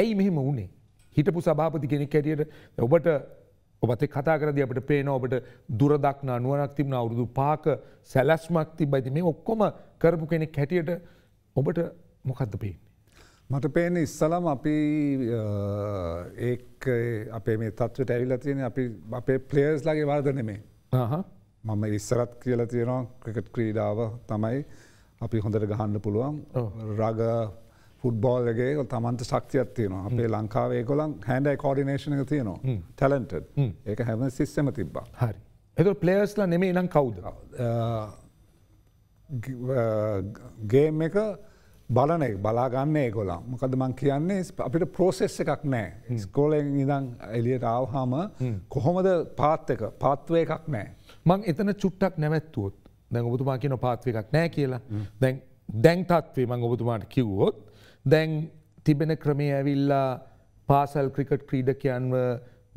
ඇයි මෙහෙම වනේ. හිටපු සභාපති කෙනෙක් කැටියට ඔබට ඔබත කතා කරද අපට පේන ඔබට දුරදක්න අනුවනක් තිබන අවුරුදු පාක සැලැස්මක් තිබයිති මේ ඔක්කොම කරපු කෙනෙක් හැටියට ඔබට මොකක්ද පේන්න. මට පේන ඉස්සලම් අපි ඒ අපේ මේ තත්වට ඇවිල තියෙන අපි අපේ පලේස් ලගේ වර්ධනෙමේ මම ඉස්සරත් කියල තියෙනවා ක්‍රිකට් ක්‍රීඩාව තමයි අපි හොඳට ගහන්න පුළුවන් රග ෆුඩ්බෝල්ගේ තමන්ට ශක්තියක් තියනවා අපේ ලංකාවේ කොලන් හැන්ඩයි කෝඩිනේෂන එක තියනවා ටැලන්ට ඒක හැම සිස්සම තිබ්බා හරි එතු පලේස්ලා නෙමේ නම් කවුද ගේම් එක බලනෙක් බලාගන්න ඒගොලා මොකද මං කියන්නේ අපිට ප්‍රෝසෙස් එකක් නෑ ස්කෝලෙන් ඉදං එලියට ආවහාම කොහොමද පාත්තක පාත්වය එකක් නෑ. මං එතන චුට්ටක් නැවැත්තුවොත් දැන් ඔබතුමා කියන පාත්වකක් නෑ කියලා දැන් දැන් තත්වේ මං ඔබතුමාට කිව්වොත් දැන් තිබෙන ක්‍රමේ ඇවිල්ලා පාසල් ක්‍රිකට් ක්‍රීඩකයන්ව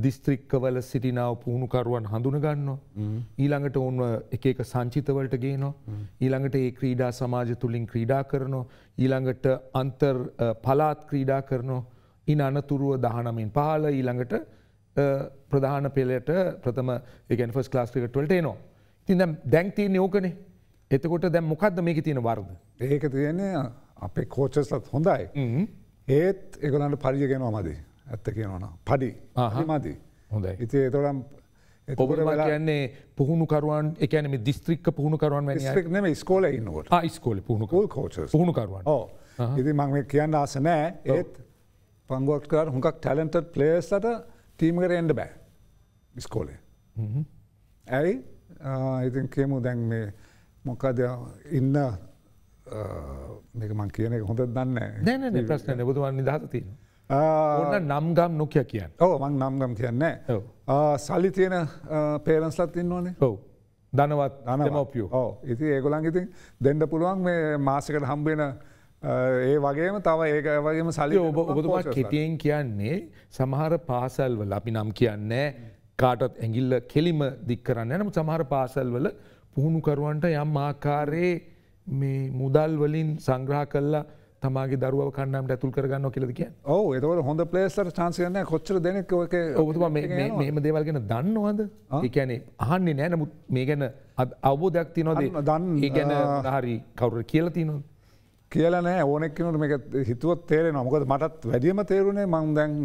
දිස්ත්‍රික්කවල සිටිනාව පුහුණුකරුවන් හඳුනගන්නවා. ඊළඟට ඔන්න එක එක සංචිතවලට ගේනවා. ඊළඟට ඒ ක්‍රීඩා සමාජ තුළින් ක්‍රීඩා කරනවා. ඊළඟට අන්තර් පලාත් ක්‍රීඩා කරනවා. ඉන් අනතුරුව දහනමින් පහල ඊළඟට ප්‍රධාන පෙළට ප්‍රථම එකන් ෆස් ලාස් ක්‍රිකට්වලට එනවා. ඉතින් දැම් දැන්තිීන යෝකනේ එතකොට දැම් මොකක්ද මේක තියෙන වර්ද. ඒක තියෙන්නේ අපේ කෝචස්ලත් හොඳයි. ඒත් එගලන්ට පරිජගෙනවා මදී. ඇත්ත කියනවන පඩි මදී හොඳයි ඉති තොරම් පොබර කියන්නේ පුහුණුකරුවන් එකන දිස්ත්‍රික් පුහුණුකරුවන් ම ස්කෝල ඉන්නකොට ස්කෝල පුහුණුකල් කෝච පුහුණුකරුවන් ඉති මං කියන්න ආස නෑ ඒත් පංගොට් කර හුඟක් ටැලන්ට පලේස්ලට තීමකර එන්ඩ බෑ ස්කෝලේ ඇයි ඉතින් කියමු දැන් මේ මොකද ඉන්න මේක මං කියන එක හොඳ දන්න දැන ප්‍රශ්න නැබතුවන් නිදහතතිනවා ඕන්න නම්ගම් නොකය කියන්න ඕ මං නම්ගම් කියන්නේ සල්ලි තියෙන පේරන්ස්ලත් ඉන්නවනේ ඔව දනවත් අනමෝපියෝ ඕ ඉති ඒගොලන් ඉතින් දෙන්ඩ පුළුවන් මේ මාසකට හම්බෙන ඒ වගේම තව ඒක වගේම සල්ලි ඔබ ඔබතුමා කෙටියෙන් කියන්නේ සමහර පාසල්වල අපි නම් කියන්නේ කාටත් ඇගිල්ල කෙලිම දික් කරන්න නම සමහර පාසල්වල පුහුණුකරුවන්ට යම් ආකාරයේ මේ මුදල් වලින් සංග්‍රහ කල්ලා තමගේ දරුව කන්නට ඇතුල් කරගන්න කියලද කිය ඕ එතවට හොඳ පලේස්ට චාන්සියන කොච්චර දෙනක ඔතුම මෙම දේවල්ගෙන දන්නවාද එකැනේ අහන්නේ නෑ නමුත් මේ ගැන අවබෝධයක් තිනොදේ දන්න ගැන හරි කවුර කියලා තිනවා. කියලනෑ ඕනෙක්කනට මේක හිතුවත් තේරෙන මොකද මටත් වැඩියම තේරුණේ මං දැන්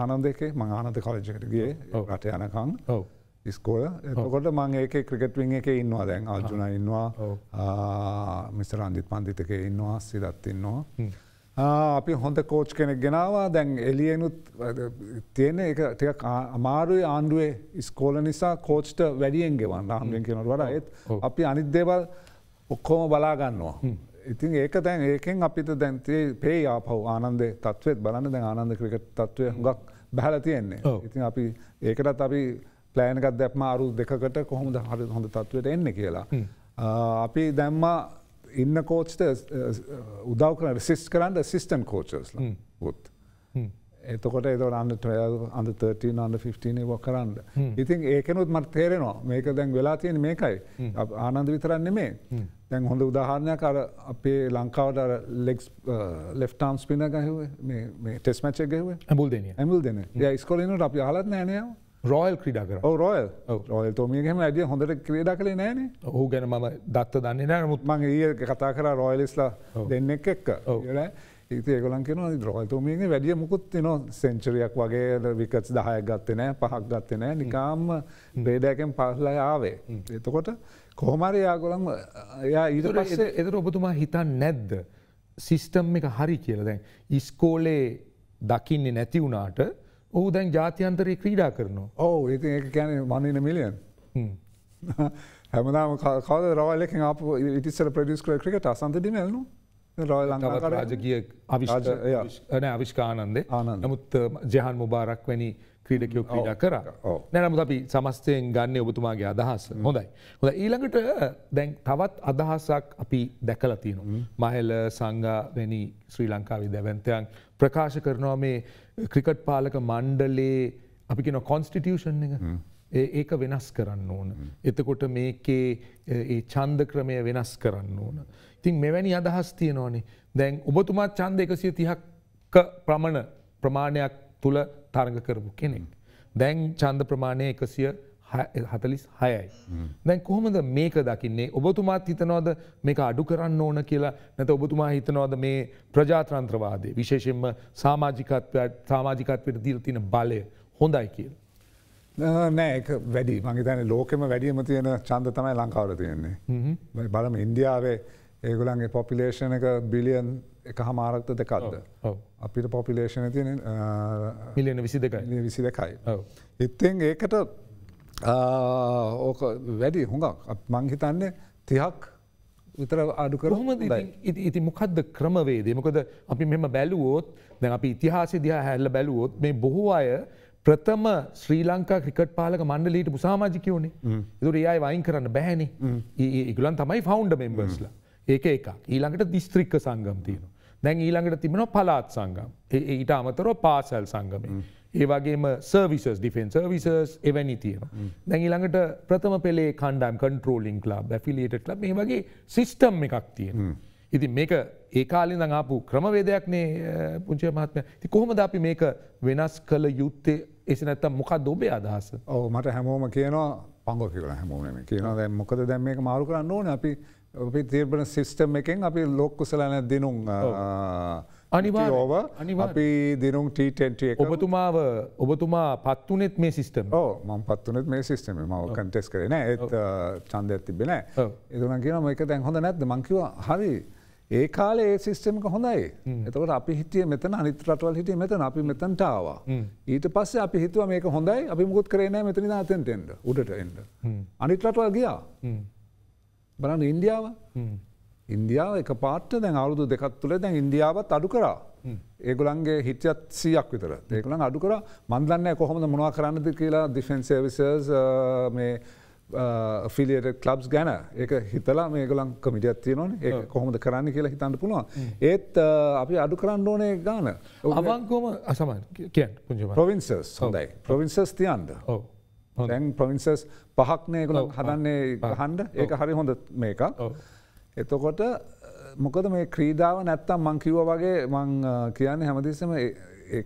ආනන්දකේ මං ආනන්ද කලජකට ගේ රට යනකං ඔව. ඉස්කෝල එතකොට මං ඒක ක්‍රිකට්විං එක ඉන්නවා දැන් අර්ජුන ඉන්නවා මිස්තර අන්දිත් පන්දිතක ඉන්නවා සිරත් ඉන්නවා අපි හොඳ කෝච් කෙනෙක් ගෙනවා දැන් එලියනුත් තියෙන එක ටික අමාරුයි ආණ්ඩුවේ ඉස්කෝල නිසා කෝච්ට වැඩියෙන් ගෙවන් ආණ්ඩුවෙන් කෙනට වඩ ඒත් අපි අනිත්දේවල් ඔක්කෝම බලාගන්නවා ඉතින් ඒක දැන් ඒකෙන් අපිට දැන්තිේ පේ ආපහු ආනන්ද තත්වත් බලන්න දැන් ආනන්ද ක්‍රිකට තත්වය හුඟක් බැහල තියෙන්නේ ඉතින් අපි ඒකටත් අපි ප්ලෑනකත් දැක්ම අරු දෙකට කොහොමද හරි හොඳ තත්වට එන්න කියලා. අපි දැම්ම ඉන්න කෝච්ට උදව් කන රිසිස් කරන්න සිිස්ටන් කෝචස් ගොත්. එතකොට එතවට අන්න ට්‍රයල් අඳ 13 අන්න 15 ව කරන්න. ඉතින් ඒකනුත් මට තේරෙනවා මේක දැන් වෙලා තියෙන මේකයි ආනන්ද විතරන්න මේ දැන් හොඳ උදාහරණයක් අර අපේ ලංකාවට ලෙක්ස් ලෙෆ්ටාම් ස්පින ගහව ටෙස්මච්චක් ගව ඇමුල් දෙන ඇමුල් දෙන ය ස්කොලනට අපි හලත් නෑනයාව රෝයල් ක්‍රඩා කර රෝයල් රෝයල් තෝමියගේම ඇඩිය හොඳට ක්‍රඩා කළේ නෑන හු ගැන ම දත්ත දන්න නෑ මුත්මන් ඒ කතා කර රෝයලස්ලා දෙන්න එක් එක්ක ල ඒකලන් කියන රෝල්තෝමියගේ වැඩිය මුකුත් න සෙන්චරියක් වගේ විකත් දහයක් ගත්තන පහක් ගත්තන නිකාම් බේඩයකෙන් පහලා ආවේ. එතකොට කොහමර යාගොලම් ඊට පස්සේ එතර ඔබතුමා හිතන් නැද්ද සිිස්ටම් එක හරි කියල දැන් ඉස්කෝලේ දකින්නේ නැති වුණාට ඔහු දැන් ජාතියන්තරය ක්‍රීඩා කරනවා ඕ ඉති ඒ ගැන මන්නන මිලියන් හැමදාම කවද රවල්ලෙක අප ඉතිස්සර ප්‍රඩියස් කර ක්‍රිකට අසන්තටි මෙල්නු රාජගිය අවිශාන අවිශ්කානන්දේ නමුත් ජයහන් මුබාරක් වැනි ක්‍රීඩකයෝ ක්‍රීඩා කර නැනමුත් අපි සමස්තයෙන් ගන්න ඔබතුමාගේ අදහස හොඳයි හොඳ ඊළඟට දැන් තවත් අදහසක් අපි දැකල තියෙනු. මහල් සංගාවැනි ශ්‍රී ලංකාවේ දැවන්තයන් ප්‍රකාශ කරනවා මේ ක්‍රිකට් පාලක මණ්ඩලේ අපි කියෙන කොන්ස්ටිටියෂන් එක ඒක වෙනස් කරන්න ඕන. එතකොට මේකේ ඒ චන්ද ක්‍රමය වෙනස් කරන්න ඕන. ඉතින් මෙවැනි අදහස් තියෙනවානේ දැන් ඔබතුමා චන්ද එකසිය තිහක්ක ප්‍රමණ ප්‍රමාණයක් තුළ තරග කරපු කෙනෙක්. දැන් චන්ද ප්‍රමාණය එකසිය හතලිස් හයයි. දැන් කොහොමද මේක දකින්නේ ඔබතුමාත් හිතනවද මේක අඩු කරන්න ඕන කියලා නැත ඔබතුමා හිතනවද මේ ප්‍රජාත්‍රන්ත්‍රවාදය විශේෂෙන්ම සාමාජිකත්වයට සාමාජිකත්වයට දීරතින බලය හොඳයි කියලා. නෑ වැඩි මගේතන ලෝකෙම වැඩියම තියෙන චන්ද තමයි ලංකාවර තියෙන්නේ. බලම ඉන්දියාවේ ඒගුලන්ගේ පොපිලේෂණ එක බිලියන් එක හමාරක්ත දෙකක්ද අපිට පොපිලේෂන තියන මිලියන විසි දෙකයි විසි දෙකයි ඉත්තෙන් ඒකට ඕක වැඩි හුඟක් මංහිතන්නේ තිහක් විතර අඩුකරහම ඉති මොකක්ද ක්‍රමවේදේ මොකද අපි මෙම බැලුවෝත් දැ අපි ඉතිහාසි දිහා හැල්ල බැලුවෝත් මේ බොහෝ අය ප්‍රථම ශ්‍රී ලංකා ක්‍රිකට් පාලක මණ්ඩලීට පුසාමාජිකයෝනේ දුර ඒයි වයින් කරන්න බැහැනි ඒගුලන් තමයි ෆවන්ඩ මෙම්බර්ස්ලා ඒක එකක් ඊළඟට දිස්ත්‍රික්ක සංගම් තියෙනවා දැන් ඊළඟට තිබෙන පලාත් සංගම් ඊට අමතරෝ පාසැල් සංගමේ. ඒවගේම සර්විසස් ඩිෆෙන් සර්විසස් එවැනි තියෙන. දැන් ඊළඟට ප්‍රථම පෙළේ කණ්ඩම් කන්ට්‍රෝලිං ලාබ් ඇෆිලියටට ලබ මේ වගේ සිිස්ටම් එකක් තියෙන. ඉති මේක ඒකාලින් දඟාපු ක්‍රමවේදයක්නේ පුංචය මහත්මය ති කොහොමද අපි මේක වෙනස් කළ යුත්තේ එසි නැත්තම් මොකක් දොබේ අදහස ඕ මට හැමෝම කියනවා පංගො කියල හැමෝම කියනවා දැ මොකද දැම් මේ මාරු කරන්න ඕන අපි අපි තීර්බන සිිස්ටම් එකෙන් අපි ලොක්කුසලන දිනුම් අනිවා ඕව අපි දිනුම් ටීටන්ටිය ඔබතුමාව ඔබතුමා පත්වනෙත් මේ සිිස්ටම් ඕ ම පත්වනෙත් මේ සිිස්ටම ම කටෙස් කරන ඒත් චන්ද ඇතිබෙන එතුන කියනම එක දැන් හොඳ නැත්ද මංකිව හරි ඒ කාල ඒ සිිස්ටමික හොඳයි එතකට අපි හිටිය මෙතන අනිතරටවල් හිටිය මෙතන අපි මෙතන්ටාවා ඊට පස්සේ අපි හිතුව මේක හොඳයි අපි මුකුත් කරනෑ මෙතනි නාතෙන්ටෙන්ට උඩට එන්ඩ අනිටලටවල් ගියා බලන්න ඉන්දියාව ඉන්දියාව එක පාට දැන් අවුදු දෙකත් තුළ දැන් ඉන්දියාවත් අඩු කරා ඒගුලන්ගේ හිතයත් සීයක් විතර ඒකළන් අඩු කර මන්දන්න කොහොමද මොනවා කරන්නද කියලා ඩිෆෙන්න්සේවිසස් මේ ෆිලියට කලබ්ස් ගැන එක හිතලා මේගලන් කමිටියත් තියෙනවන ඒ කොහොමද කරන්න කියලා හිතන්න පුළුවන් ඒත් අපි අඩු කරන්න ඕනේ ගාන අවංකෝම අසමන් කියන් පුජ ප්‍රවින්සස් හොඳයි ප්‍රවින්සස් තියන්ද ඕ තැන් ප්‍රවින්සස් පහක්නයකුල හදන්නේ හන්ඩ ඒක හරි හොඳ මේක එතකොට මොකද මේ ක්‍රීඩාව නැත්තම් මංකිව වගේ මං කියන්න හැමතිස්සම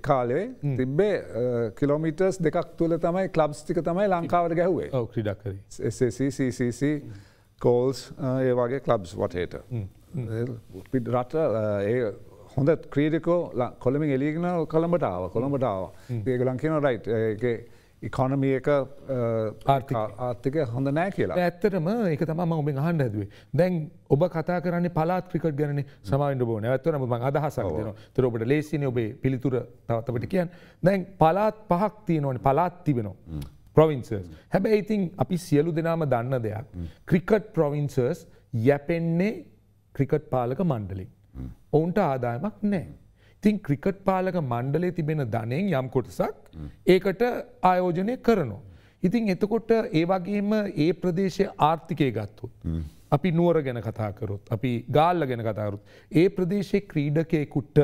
කාලේ තිබ්බේ කිලෝමිටර්ස් දෙකක් තුළ තමයි කලබ්ස් ටික තමයි ලංකාවට ගැහුවේ ක්‍රඩක්රසි කෝල්ස් ඒ වගේ කලබ්ස් වටේට රට ඒ හොඳ ක්‍රීඩකෝ කොළමින් එලිගෙන කොළඹටාව කොළඹටාව ඒගලංකින රයිට් ඒ ඉකොනමිය එක uh, ආර්ථික හොඳ නෑ කියලා ඇත්තටම එක තම ඔබෙන් අහන්න ඇදුවේ දැන් ඔබ කතා කරන්න පලාත් ක්‍රිකට ගැන සමයින්ට බෝන ඇත්වන ම අදහසක්න තර ඔබට ලේසින ඔබේ පිළිතුර තවතට කියන් දැන් පලාත් පහක් තියෙනවන පලාත් තිබෙනවා ප්‍රොවින්සර්ස් හැබැයි ඉතින් අපි සියලු දෙනාම දන්න දෙයක් ක්‍රිකට් ප්‍රොවින්සර්ස් යැපෙන්නේ ක්‍රිකට් පාලක මණ්ඩලින් ඔවුන්ට ආදායමක් නෑ තින් ක්‍රිකට් පාලක මණ්ඩලේ තිබෙන ධනයෙන් යම් කොටසක් ඒකට ආයෝජනය කරනවා. ඉතින් එතකොට ඒ වගේම ඒ ප්‍රදේශය ආර්ථිකය ගත්තුත්. අපි නුවර ගැන කතාකරොත් අපි ගාල්ල ගැන කතාකරුත්. ඒ ප්‍රදේශයේ ක්‍රීඩකයකුට්ට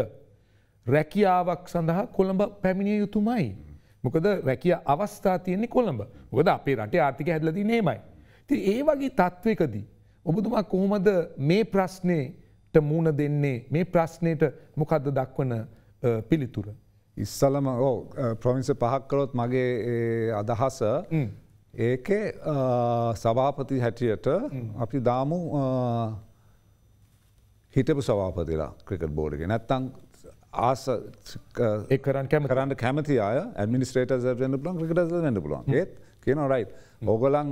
රැකියාවක් සඳහා කොළඹ පැමිණිය යුතුමයි. මොකද රැකිය අවස්ථා තියන්නේ කොළඹ ගොද අපේ රටේ ආර්ථික හැදලදී නේමයි. ති ඒ වගේ තත්ත්වකදී. ඔබතුමා කොහොමද මේ ප්‍රශ්නය මුණ දෙන්නේ මේ ප්‍රශ්නයට මොකක්ද දක්වන පිළිතුර. ඉස්සලම ඕ ප්‍රමිස පහක්කරොත් මගේ අදහස ඒක සභාපති හැටියට අපි දාමු හිටපු සවාපතිලා ක්‍රිකට බෝඩිග නැත්තං ආස එකරන් කැම කරන්න කැමති අය ඇමිනිස්ට්‍රේට න්න පුලන් ක්‍රිට න්න පුලන් ඒත් කියන රයි් ඕගලං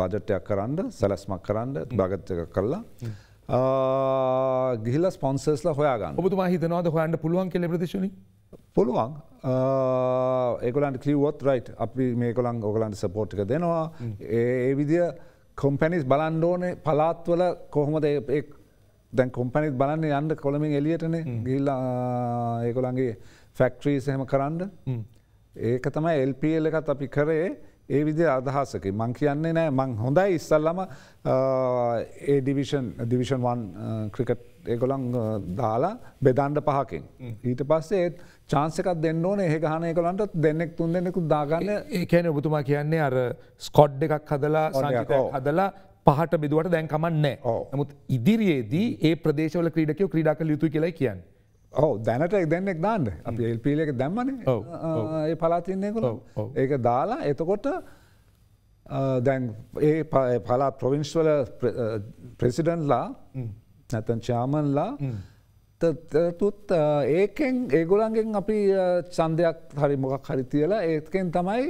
බජටයක් කරන්න සැලස්මක් කරන්න භගත්තක කරලා ගිහිල ස්පොන්සර්ස්ල හොයාගන්න ඔබතුමා හිතනවාද හොයන්න පුළුවන් කෙ ප්‍රදේශණ පුළුවන් ඒකොලන්ට කලියවොත් රයිට් අපි මේ කොළන් ඔගලන්ට සපෝට්ක දෙනවා ඒ විදිිය කොම්පැනිස් බලන්ඩෝනේ පලාත්වල කොහොමද දැන් කොම්පැනිත් බලන්න යන්න කොළමින් එලියටන ගිල්ලා ඒකොළන්ගේ ෆැක්ට්‍රී සහෙම කරන්න ඒක තමයි එල්පල් එකත් අපි කරේ ඒ විදි අදහසකි මං කියන්නේ නෑ මං හොඳයි ඉස්සල්ලම ඒ ඩිවිෂන් ඩිවිෂන් වන් ක්‍රිකට් ඒගොලන් දාලා බෙදන්ඩ පහකින්. ඊට පස්සේ චාන්සකත් දෙන්න ඕන ඒ ගහන එකලන්ට දෙන්නෙක් තුන් දෙන්නෙකු දාගන්න ඒකැන ඔබතුමා කියන්නේ අර ස්කොඩ් එකක් හදලා හදලා පහට බිදුවට දැන්කමන්න නෑ නමුත් ඉදිරියේදී ඒ ප්‍රදේශවල ක්‍රීඩකයෝ ක්‍රඩා කළ යුතු කියලා කියන්න. ඕ දැනට එක් දෙන්නෙක් දාන්න අපි එල්පිල එක දැම්මන ඒ පලාතින්නේකුල ඒක දාලා එතකොට දැන් ඒ පලා ප්‍රවිංශ්වල ප්‍රෙසිඩන්ට්ලා නැතන් චාමන්ලා තුත් ඒකෙන් ඒගොලන්ගෙන් අපි චන්දයක් හරි මොකක් හරි තියලා ඒකෙන් තමයි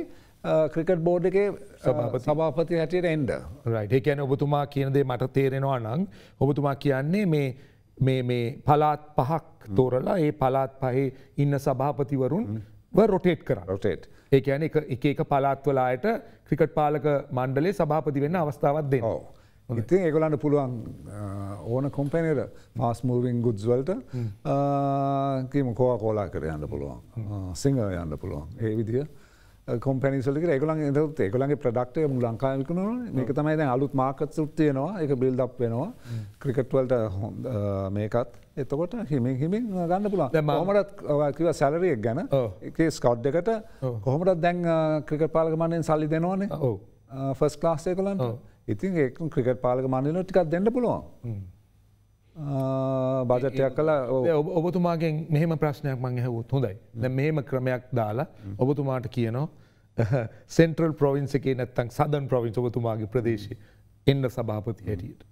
ක්‍රිකට් බෝඩ් එකේ සභාපති හැටියට එන්ඩ රයිට ඒ කියන ඔබතුමා කියනදේ මට තේරෙනවා නං ඔබතුමා කියන්නේ මේ මේ පලාත් පහක් තෝරලා ඒ පලාත් පහේ ඉන්න සභාපතිවරුන් රොටේට් කර රොටේට් ඒ ඇන එක එක පලාත්වලායට ක්‍රිකට් පාලක මණ්ඩලේ සභාපති වෙන්න අවස්ථාවත් දෙ ඉතින් ඒගොලන්න පුළුවන් ඕන කොම්පැනර මාස් මූවිං ගුද්වලට කීම කෝවා කෝලා කර යන්න පුළුවන් සිංහ යන්න පුළුවන් ඒ විදිහ කොම්පැනිසල්ලි එකගලන් ඇතත් එකකලගේ ප්‍රඩක්ටය මු ලංකාල්කන මේක තමයි දැන් අලුත් මාකත් සුත්තියනවා එක බිල්ඩක් වෙනවා ක්‍රිකට්වල්ට හොඳ මේකත් එතකොට හිමින් හිමින් ගන්න පුළන් මමටත් කිව සැලරියක් ගැන එකේ ස්කව් එකට කොහොමටත් දැන් ක්‍රිකට පාලකමන්යෙන් සල්ලි දෙනවානේ ෆස් ලාස්ය කලන්න ඉතින් ඒ ක්‍රිකට පාලක මන්යල ටිකක් දෙන්න පුළුවන් බජටයක් කල ඔබතුමාගේ මෙහම ප්‍රශ්නයක් මං හැවුත් හොඳයි මෙහෙම ක්‍රමයක් දාලා ඔබතුමාට කියනවා සෙන්ට්‍රල් ප්‍රෝවින්ස එකේ නැත්තං සදන් ප්‍රවින්ස ඔබතුමාගේ ප්‍රදේශය එන්න සභාපති හැටියට.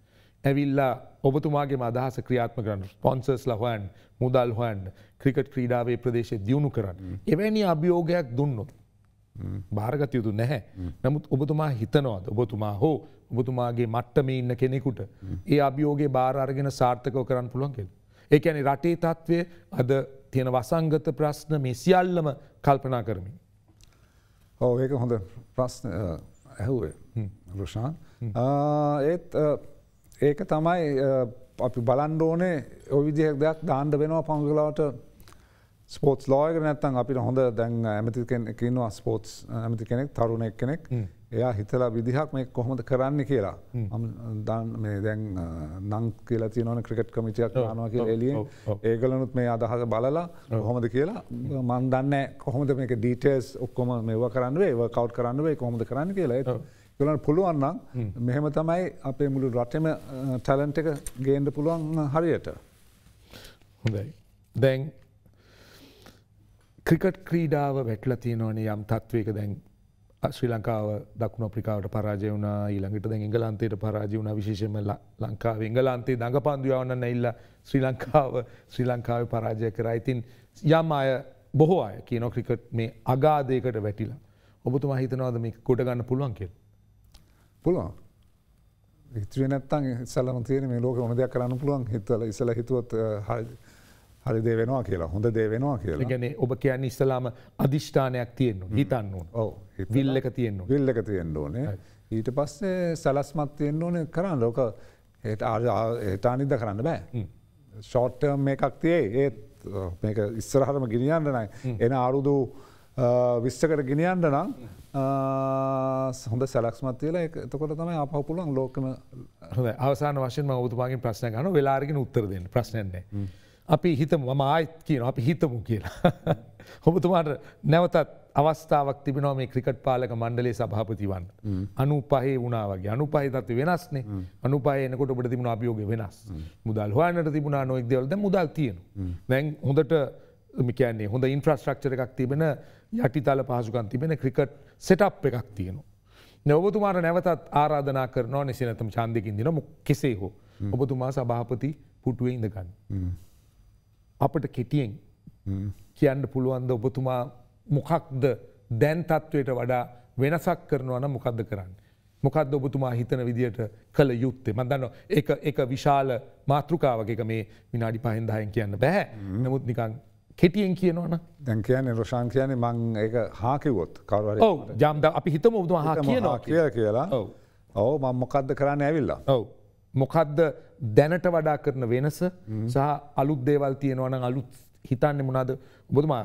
ඇවිල්ලා ඔබතුමාගේ අදහස ක්‍රියාත්ම කරන්න ස්පොන්සර්ස් ලහොන් මුදල් හොන් ක්‍රිකට් ක්‍රීඩාවේ ප්‍රදේශය දියුණු කරන්න. එවැනි අභියෝගයක් දුන්නොත්. භාරගත යුතු නැහැ. නමුත් ඔබතුමා හිතනවාද ඔබතුමා හෝ ඔබතුමාගේ මට්ටම ඉන්න කෙනෙකුට ඒ අභියෝගේ භාරගෙන සාර්ථකව කරන්න පුළුවන් කෙල්. ඒ ඇනි රටේ තත්ත්වය අද තියෙන වසංගත ප්‍රශ්න මේ සියල්ලම කල්පනා කරමින්. ඔව් ඒක හොඳ ප්‍රශ්න ඇහුවේ රෂාන් ඒත් ඒක තමයි අපි බලන්ඩ ඕනේ ඔය විදිහක් දෙයක් දාණ්ඩ වෙනවා පංගලාවට ස්පෝට්ස් ලෝයක නැත්තන් අපිට හොඳ දැන් ඇමති කෙනවා ස්පෝට්ස් ඇමති කෙනෙක් තරුණෙක් කෙනෙක් එයා හිතලා විදිහක් මේ කොහොමද කරන්න කියලා දැන් නං කියලා තියනවන ක්‍රිකට් කමිචයක් යනවා කිය එලිය ඒගලනුත් මේ අදහස බලලා කොහොමද කියලා මන් දන්න කොහොමද මේක ඩීටස් ඔක්කොම මෙව කරන්නුවේ ඒව කවට් කරන්නුවේ කොහොමද කරන්න කියලා ගලන් පුළුවන්නම් මෙහෙම තමයි අපේ මුළු රටම ටැලන්ට එක ගේන්ඩ පුළුවන් හරියට හොඳයි දැන් ක්‍රිකට් ක්‍රීඩාව වැටල තියෙනවනේ යම් තත්වයක දැන් ශ්‍රී ලංකාව දක්ුණ අප්‍රිකාවට පරාජය වුණ ඊළඟට දැන් එංගලන්තයට පරාජය වුණ විශේෂම ලංකාව එංගලන්තේ දඟ පන්දුයාවන්න ඉල්ල ශ්‍රී ලංකාව ශ්‍රී ලංකාව පරාජය කර ඉතින් යම් අය බොහෝ අය කියන ක්‍රිකට් මේ අගාදයකට වැටිලා ඔබතුම හිතනවාද මේ කොට ගන්න පුළුවන් කියල් පුළුවන් ඉතුව නැත්තන් සල්ලම තියෙන මේ ලෝක ොන දෙයක් කරන්න පුළුවන් හිතල ඉසල හිතුවත් හාජ හරි දේ වෙනවා කියලා හොඳ දේ වෙනවා කියලා ගැන ඔබ කියන්න ඉස්සලාම අධිෂ්ඨානයක් තියෙන්නු හිතන්නුන් ඕ විල්ල එක තියෙන්නු විල්ල එක තියෙන්න්න ඕනේ ඊට පස්සේ සැලස්මත් තියෙන්න්න ඕනේ කරන්න ලෝක හතානිද කරන්න බෑ ෂෝට්ටර්ම් එකක් තියේ ඒත් මේක ඉස්සරහටම ගිනියන්න නයි එන අරුදු විශ්චකට ගිනියන්ට නම් සොඳ සැලක්ස්මත් කියල එතකොට තමයි අපහ පුලන් ලෝකම අවසාන වශයෙන් මවතුමාගේ ප්‍රශ්න ගන වෙලාරගෙන උත්තරදෙන් ප්‍රශ්නන්නේ. අපි හිතම මම ආයත් කියන අපි හිතමු කියලා. හොබතුමාට නැවතත් අවස්ථාවක් තිබෙනව මේ ක්‍රිකට් පාලක මණ්ඩලේ සභාපතිවන්න. අනු පහේ වුණාවගේ අනු පහහි තත්ව වෙනස්නේ අනු පයනකොට ඔබට තිබුණ අභියෝග වෙනස් මුදල් හවානට තිබුණා නොෙක් දෙවල්ද මුදල් තියෙන. දැන් හොඳට මිකන්නේ හොඳ ඉන්ට්‍රස්ට්‍රක්චර එකක් තිබෙන යටිතල පහසුකන් තිබෙන ක්‍රිකට් සෙටප් එකක් තියෙනවා. ඔබතුමාට නැවතත් ආරාධනා කරනවා නිසිනතම චන්දකින් දිනම කෙසේ හෝ ඔබතුමා සභාපති පුටුවේ ඉඳගන්න. අපට කෙටියෙන් කියන්න පුළුවන්ද ඔබතුමා මොකක්ද දැන් තත්ත්වයට වඩා වෙනසක් කරනවන මොකක්ද කරන්න. මොකක්ද ඔබතුමා හිතන විදිට කළ යුත්තේ මදන්න එක විශාල මාතෘකාවක මේ විනාඩි පහන්දායෙන් කියන්න බැහැ නමුත් නිකං කෙටියෙන් කියනවන දැන් කියන්නේ රෝෂාන් කියයන මං ඒ හාකිවොත් කවර ජම්ද අපි හිතම ඔබතුමා හා කියනවා කිය කියලා ඔව මං මොකක්ද කරන්න ඇවිල්ලා ඔව මොකක්ද දැනට වඩා කරන වෙනස සහ අලුත් දේවල් තියෙනවන අලුත් හිතන්න මොනාද ඔබතුමා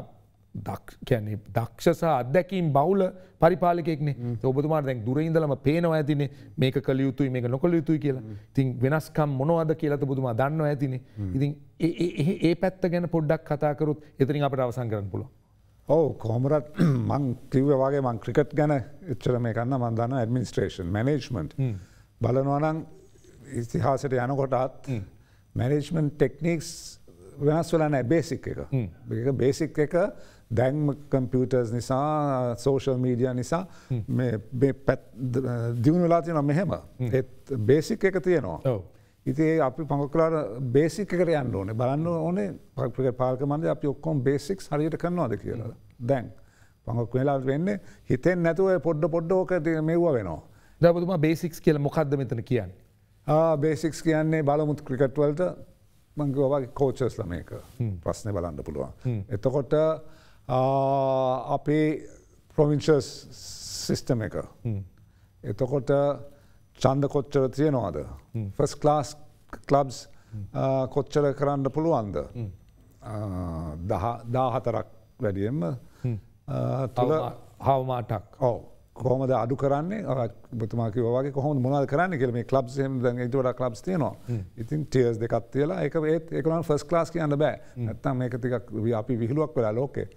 දක්ෂැනේ දක්ෂ අදැකින් බවුල පරිපාලකෙක්න ඔබතුමා දැන් දුරඉදලම පේනවා ඇතිනේ මේක කළ යුතුයි මේක නොකළ යුතුයි කියලා තින් වෙනස්කම් මොනවද කියලත බුතුමා දන්නවා ඇතිනේ ඉතින් ඒ පැත්ත ගැන පොඩ්ඩක් කතාකරුත් එතරින් අපට අවසං කරන්න පුලො ඕ කොමරත් මං කිව්ව වගේ මං ක්‍රිකට් ගැන එච්චර මේ කන්න මන්දන්න ඇඩමිනිස්ට්‍රේෂන් මනේජ්මට් බලනවනං ඉතිහාසට යනකොටත් මැනේජ්මන් ටෙක්නික්ස් වෙනස් වෙලා නෑ බේසික් එක එක බේසික් එක දැන්ම කම්පියටර්ස් නිසා සෝෂල් මීඩිය නිසා දියුණු වෙලා තියෙන මෙහෙම ඒත් බේසික් එක තියෙනවා ඉතිේ අපි පඟකලාට බේසික් එකට යන්න ඕනේ බලන්න ඕනේ පක්්‍රික පාර්කමන්ද අපි ඔක්කොම් බේසික් හරියට කරනවාද කියලා දැන් පඟක් වෙලා වෙන්නේ හිතෙන් නැතුව පොඩ්ඩ පොඩ්ඩෝක මේවා වෙනවා දැබතුමා බේසික්ස් කියල මොකක්ද මෙතන කියන්න බේසික්ස් කියන්නේ බලමුත් ක්‍රිකට්වලට මංගවගේ කෝචස් ලමයක ප්‍රශ්නය බලන්න පුළුවන්. එතකොට අපේ ප්‍රොවිංශස් සිිස්ටම එක. එතකොට චන්ද කොච්චර තියෙනවාද. ෆස් ලාස් කලබ්ස් කොච්චර කරන්න පුළුවන්ද. දාහතරක් වැඩියෙන්ම තුළ හවමාටක් ඕ. කොහොමද අඩු කරන්නේ බතුමාකි වගේ කොහොම මොනද කරන්න කෙම ලබ් හම ඉටට ලබ් තියනවා ඉතින් ටියස් දෙකත් කියලා එක ඒත් එකකන ෆස් ලාස් කියන්න බෑ නැත්තම් ඒක තිකක් අපි විහිලුවක් වෙලා ලෝකේ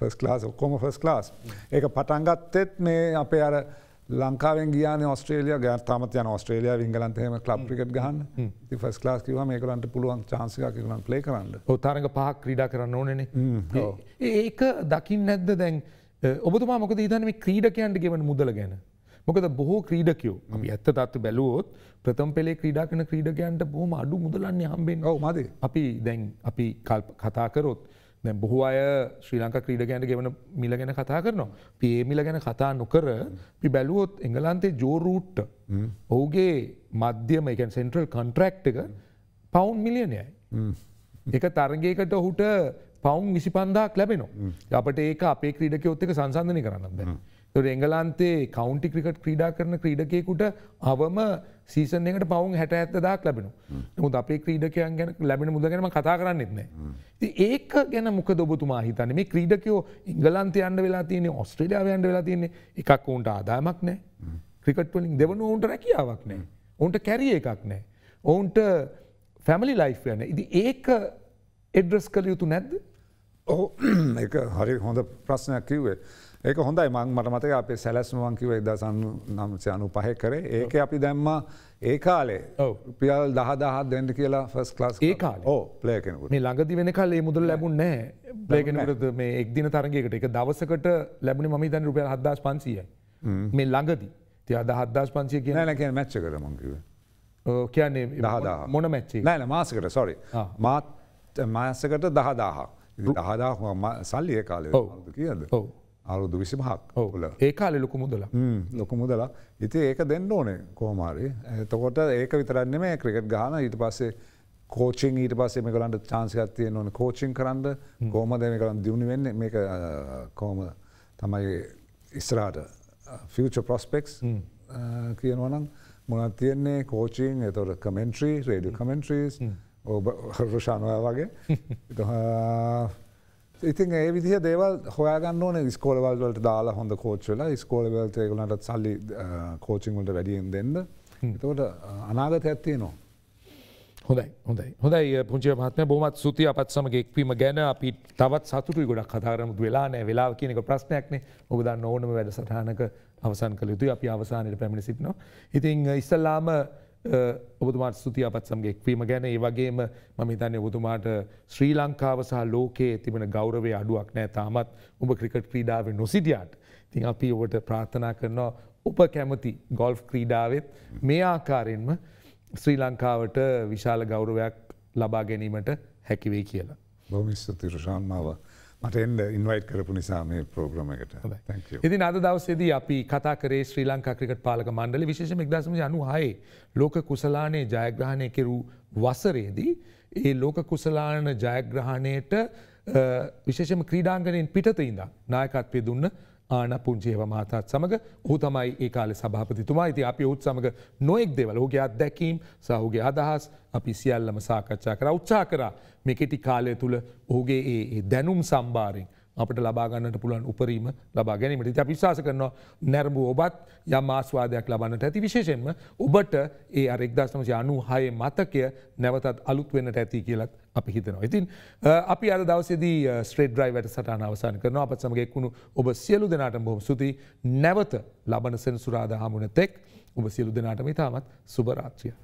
ෆස් ලාස් ඔක්කොම ෆස් ලාස් ඒක පටන්ගත්තෙත් මේ අපේ අර ලංකාවෙන් ගියන ස්ට්‍රේලිය ග තමත යන ස්ට්‍රේලිය ඉංගලන්තේම ලබ් ්‍රිකට් ගහන්න ෆස් ලාස් කිව මේකලන්ට පුළුවන් චාන්සික කරන ලේ කරන්න තරඟ පහක් ක්‍රීඩා කරන්න ඕනනේ ඒක දකිින් නැද්ද දැන්. ඔබතුමා මොකද හිතන මේ ක්‍රීඩකයන්ට ගෙවන මුදල ගැන මොකද බොහෝ ක්‍රීඩකයෝ අපි ඇත්ත තත්ව බැලුවොත් ප්‍රථම පෙළේ ක්‍රීඩා කරන ක්‍රීඩකයන්ට බොහොම අඩු මුදලන්නේ හම්බෙන් මද අපි දැන් අපි කතා කරොත් දැ බොහෝ අය ශ්‍රී ලංකා ක්‍රීඩකයන්ට ගෙවන මිල ගැන කතා කරනවා පියේ මිල ගැන කතා නොකර පි බැලුවොත් එංගලන්තේ ජෝරූට්ට ඔහුගේ මධ්‍යම එක සෙන්ට්‍රල් කන්ට්‍රක්් එක පවුන් මිලියනයයි එක තරගේකට ඔහුට පවුන් විසි පන්දාක් ලැබෙනවා අපට ඒක අපේ ක්‍රීඩක ඔත්තක සංසන්ධනය කරන්න බැ. තොට එංගලන්තේ කවන්ටි ක්‍රිකට් ක්‍රීඩා කරන ක්‍රීඩකයකුට අවම සීසන එකට පවුන් හැට ඇත්තදාක් ලැබෙන මුද අපේ ක්‍රීඩකයන් ගැන ලැබෙන මුද ගැනම කතා කරන්න එත්නෑ ඒක ගැන මොක දොබතුමා හිතන මේ ක්‍රීඩකයෝ ඉංගලන්තය අන්ඩ වෙලා තියන්නේ ඔස්ට්‍රලියාවයන්ඩ වෙලා තියන්නේ එකක් ඔවුන්ට ආදාමක් නෑ ක්‍රිකට්වලින් දෙවන ඔවුන්ට රැකියාවක් නෑ ඔවුන්ට කැරිය එකක් නෑ ඔවුන්ට ෆැමලි ලයිෆ් යන ඉති ඒක එඩ්‍රස් කළ යුතු නැද්ද ඔහු හරි හොඳ ප්‍රශ්නයක් කිව්වේ ඒක හොඳයි මං මට මතක අපේ සැලැස්මවන් කිව එදසන්නු නම්සය අනු පහ කරේ ඒක අපි දැම්ම ඒ කාලේ පියල් දහ දහත් දැන්ට කියලා ෆස් ලාස් ඒ කාල ඕ පලේකෙනකට මේ ළඟදි වෙන කාලේ මුදල් ලැබුන් නෑ පලේකෙනකරද මේ එක්දින තරගේකට එක දවසකට ලැබුණ ම දැන් රුපිය හදදාස් පන්සියයි මේ ළඟදි තිය දහදදාස් පන්සිය කිය නැ මැච්ච කර මංකිව කියන්නේ දහ මොන මැච්චේ නෑන මාසකට සොරි මාත් මාසකට දහදාහා දහදා සල්ලිය කාලය කියද අරුදු විසි මහක් ඔල ඒ කාලෙ ලොකු මුදලා ලොකු මුදලා ඉති ඒක දෙන්න ඕනේ කෝමාරි එතකොට ඒක විතරන්න මේ ක්‍රිකට් ගාන ඊට පස්සේ කෝචිං ඊට පස්සේ මේකලන්ට චාන්සිකත්තිය ඕන කෝචිං කරන්න කෝමද මේ කරන්න දියුණි වෙන්න මේ කෝම තමයි ඉස්රාට ෆිච ප්‍රොස්පෙක්ස් කියනවනම් මොනත් තියෙන්නේ කෝචිං එතොට කමෙන්ට්‍රී රේඩ කමෙන්ට්‍රීස් රුෂානුව වගේ ඉතින් ඒ විදිහ දේවල් හොයාගන්න ඕන ස්කෝලවල්ට දාලා හොඳ කෝච්චල ස්කෝලවලට ඒගලටත් සල්ලි කෝචිංවලට වැඩියෙන් දෙන්න එතකොට අනාගත ඇත්තිය නවා හොඳයි හොඳයි හොඳයි පුංචි මහත්ම බොමත් සුති අපත් සමග එක්වීම ගැන අපි තවත් සතුටු ගොඩක් කතාරම වෙලානෑ වෙලා කියනක ප්‍රශ්නයක්නේ ඔබදන්න ඕනම වැඩසටහනක අවසන් කළ යුතුයි අපි අවසානයට පැමිණි සිටිනවා. ඉතින් ඉස්සල්ලාම ඔබතුමාට සුතියාපත් සමගේ එක්වීම ගැන ඒ වගේම මම හිතන්නේ ඔබතුමාට ශ්‍රී ලංකාව සහ ලෝකයේ තිබෙන ගෞරවය අඩුවක් නෑ තාමත් ඔබ ක්‍රිකට් ක්‍රීඩාවේ නොසිටියාට. ඉතින් අපි ඔබට ප්‍රාර්ථනා කරනවා ඔබ කැමති ගොල්ෆ් ක්‍රීඩාවෙත් මේ ආකාරයෙන්ම ශ්‍රී ලංකාවට විශාල ගෞරවයක් ලබා ගැනීමට හැකිවේ කියලා. ලොවිස්ස තිරශාන්මාව මට එන්න ඉන්වයිට් කරපු නිසා මේ ප්‍රෝග්‍රමකට ඉතින් අද දවසේදී අපි කතා කරේ ශ්‍රී ලංකා ක්‍රිකට් පාලක මණ්ඩල විශේෂම එක්දසම අනුහයේ ලෝක කුසලානේ ජයග්‍රහණය කෙරු වසරේදී ඒ ලෝක කුසලාන ජයග්‍රහණයට විශේෂම ක්‍රීඩාංගනයෙන් පිටතඉඳ නායකත්වය දුන්න ආන පුංචියව මහතාත් සමඟ හු තමයි ඒ කාල සභාපතිතුමා ඉති අපි උත් සමඟ නොෙක් දෙවල හුගේ අත්දැකීම් සහුගේ අදහස් අපි සියල්ලම සාකච්ඡා කර උත්සා කර මෙකෙටි කාලය තුළ ඔහුගේ ඒ දැනුම් සම්භාරෙන් අපට ලබාගන්නට පුළුවන් උපරීම ලබා ගැනීමට ති පිශවාස කරනවා නැරඹ ඔබත් යම් ආස්වාදයක් ලබන්නට ඇති විශේෂෙන්ම ඔබට ඒ අරෙක්දශනමසය අනු හය මතකය නැවතත් අලුත් වෙන්නට ඇති කියලත් අපි හිතනවා. ඉතින් අපි අර දවසේද ස්ට්‍රේට ්‍රයිවට සටන අවසාන කරන අපත් සමගෙක්ුණු ඔබ සියලු දෙනාට බොහම සුති නැවත ලබන සෙන්සුරාද හමුණ තෙක් ඔබ සියලු දෙනාට ඉතාමත් සුභරාත්‍රිය.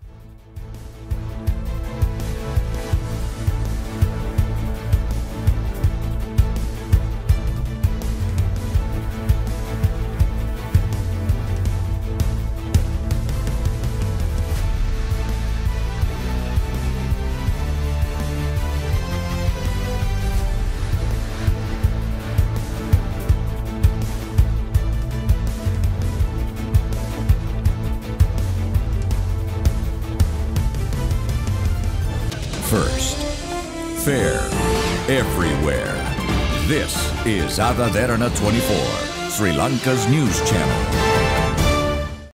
Izada 24, Sri Lanka's news channel.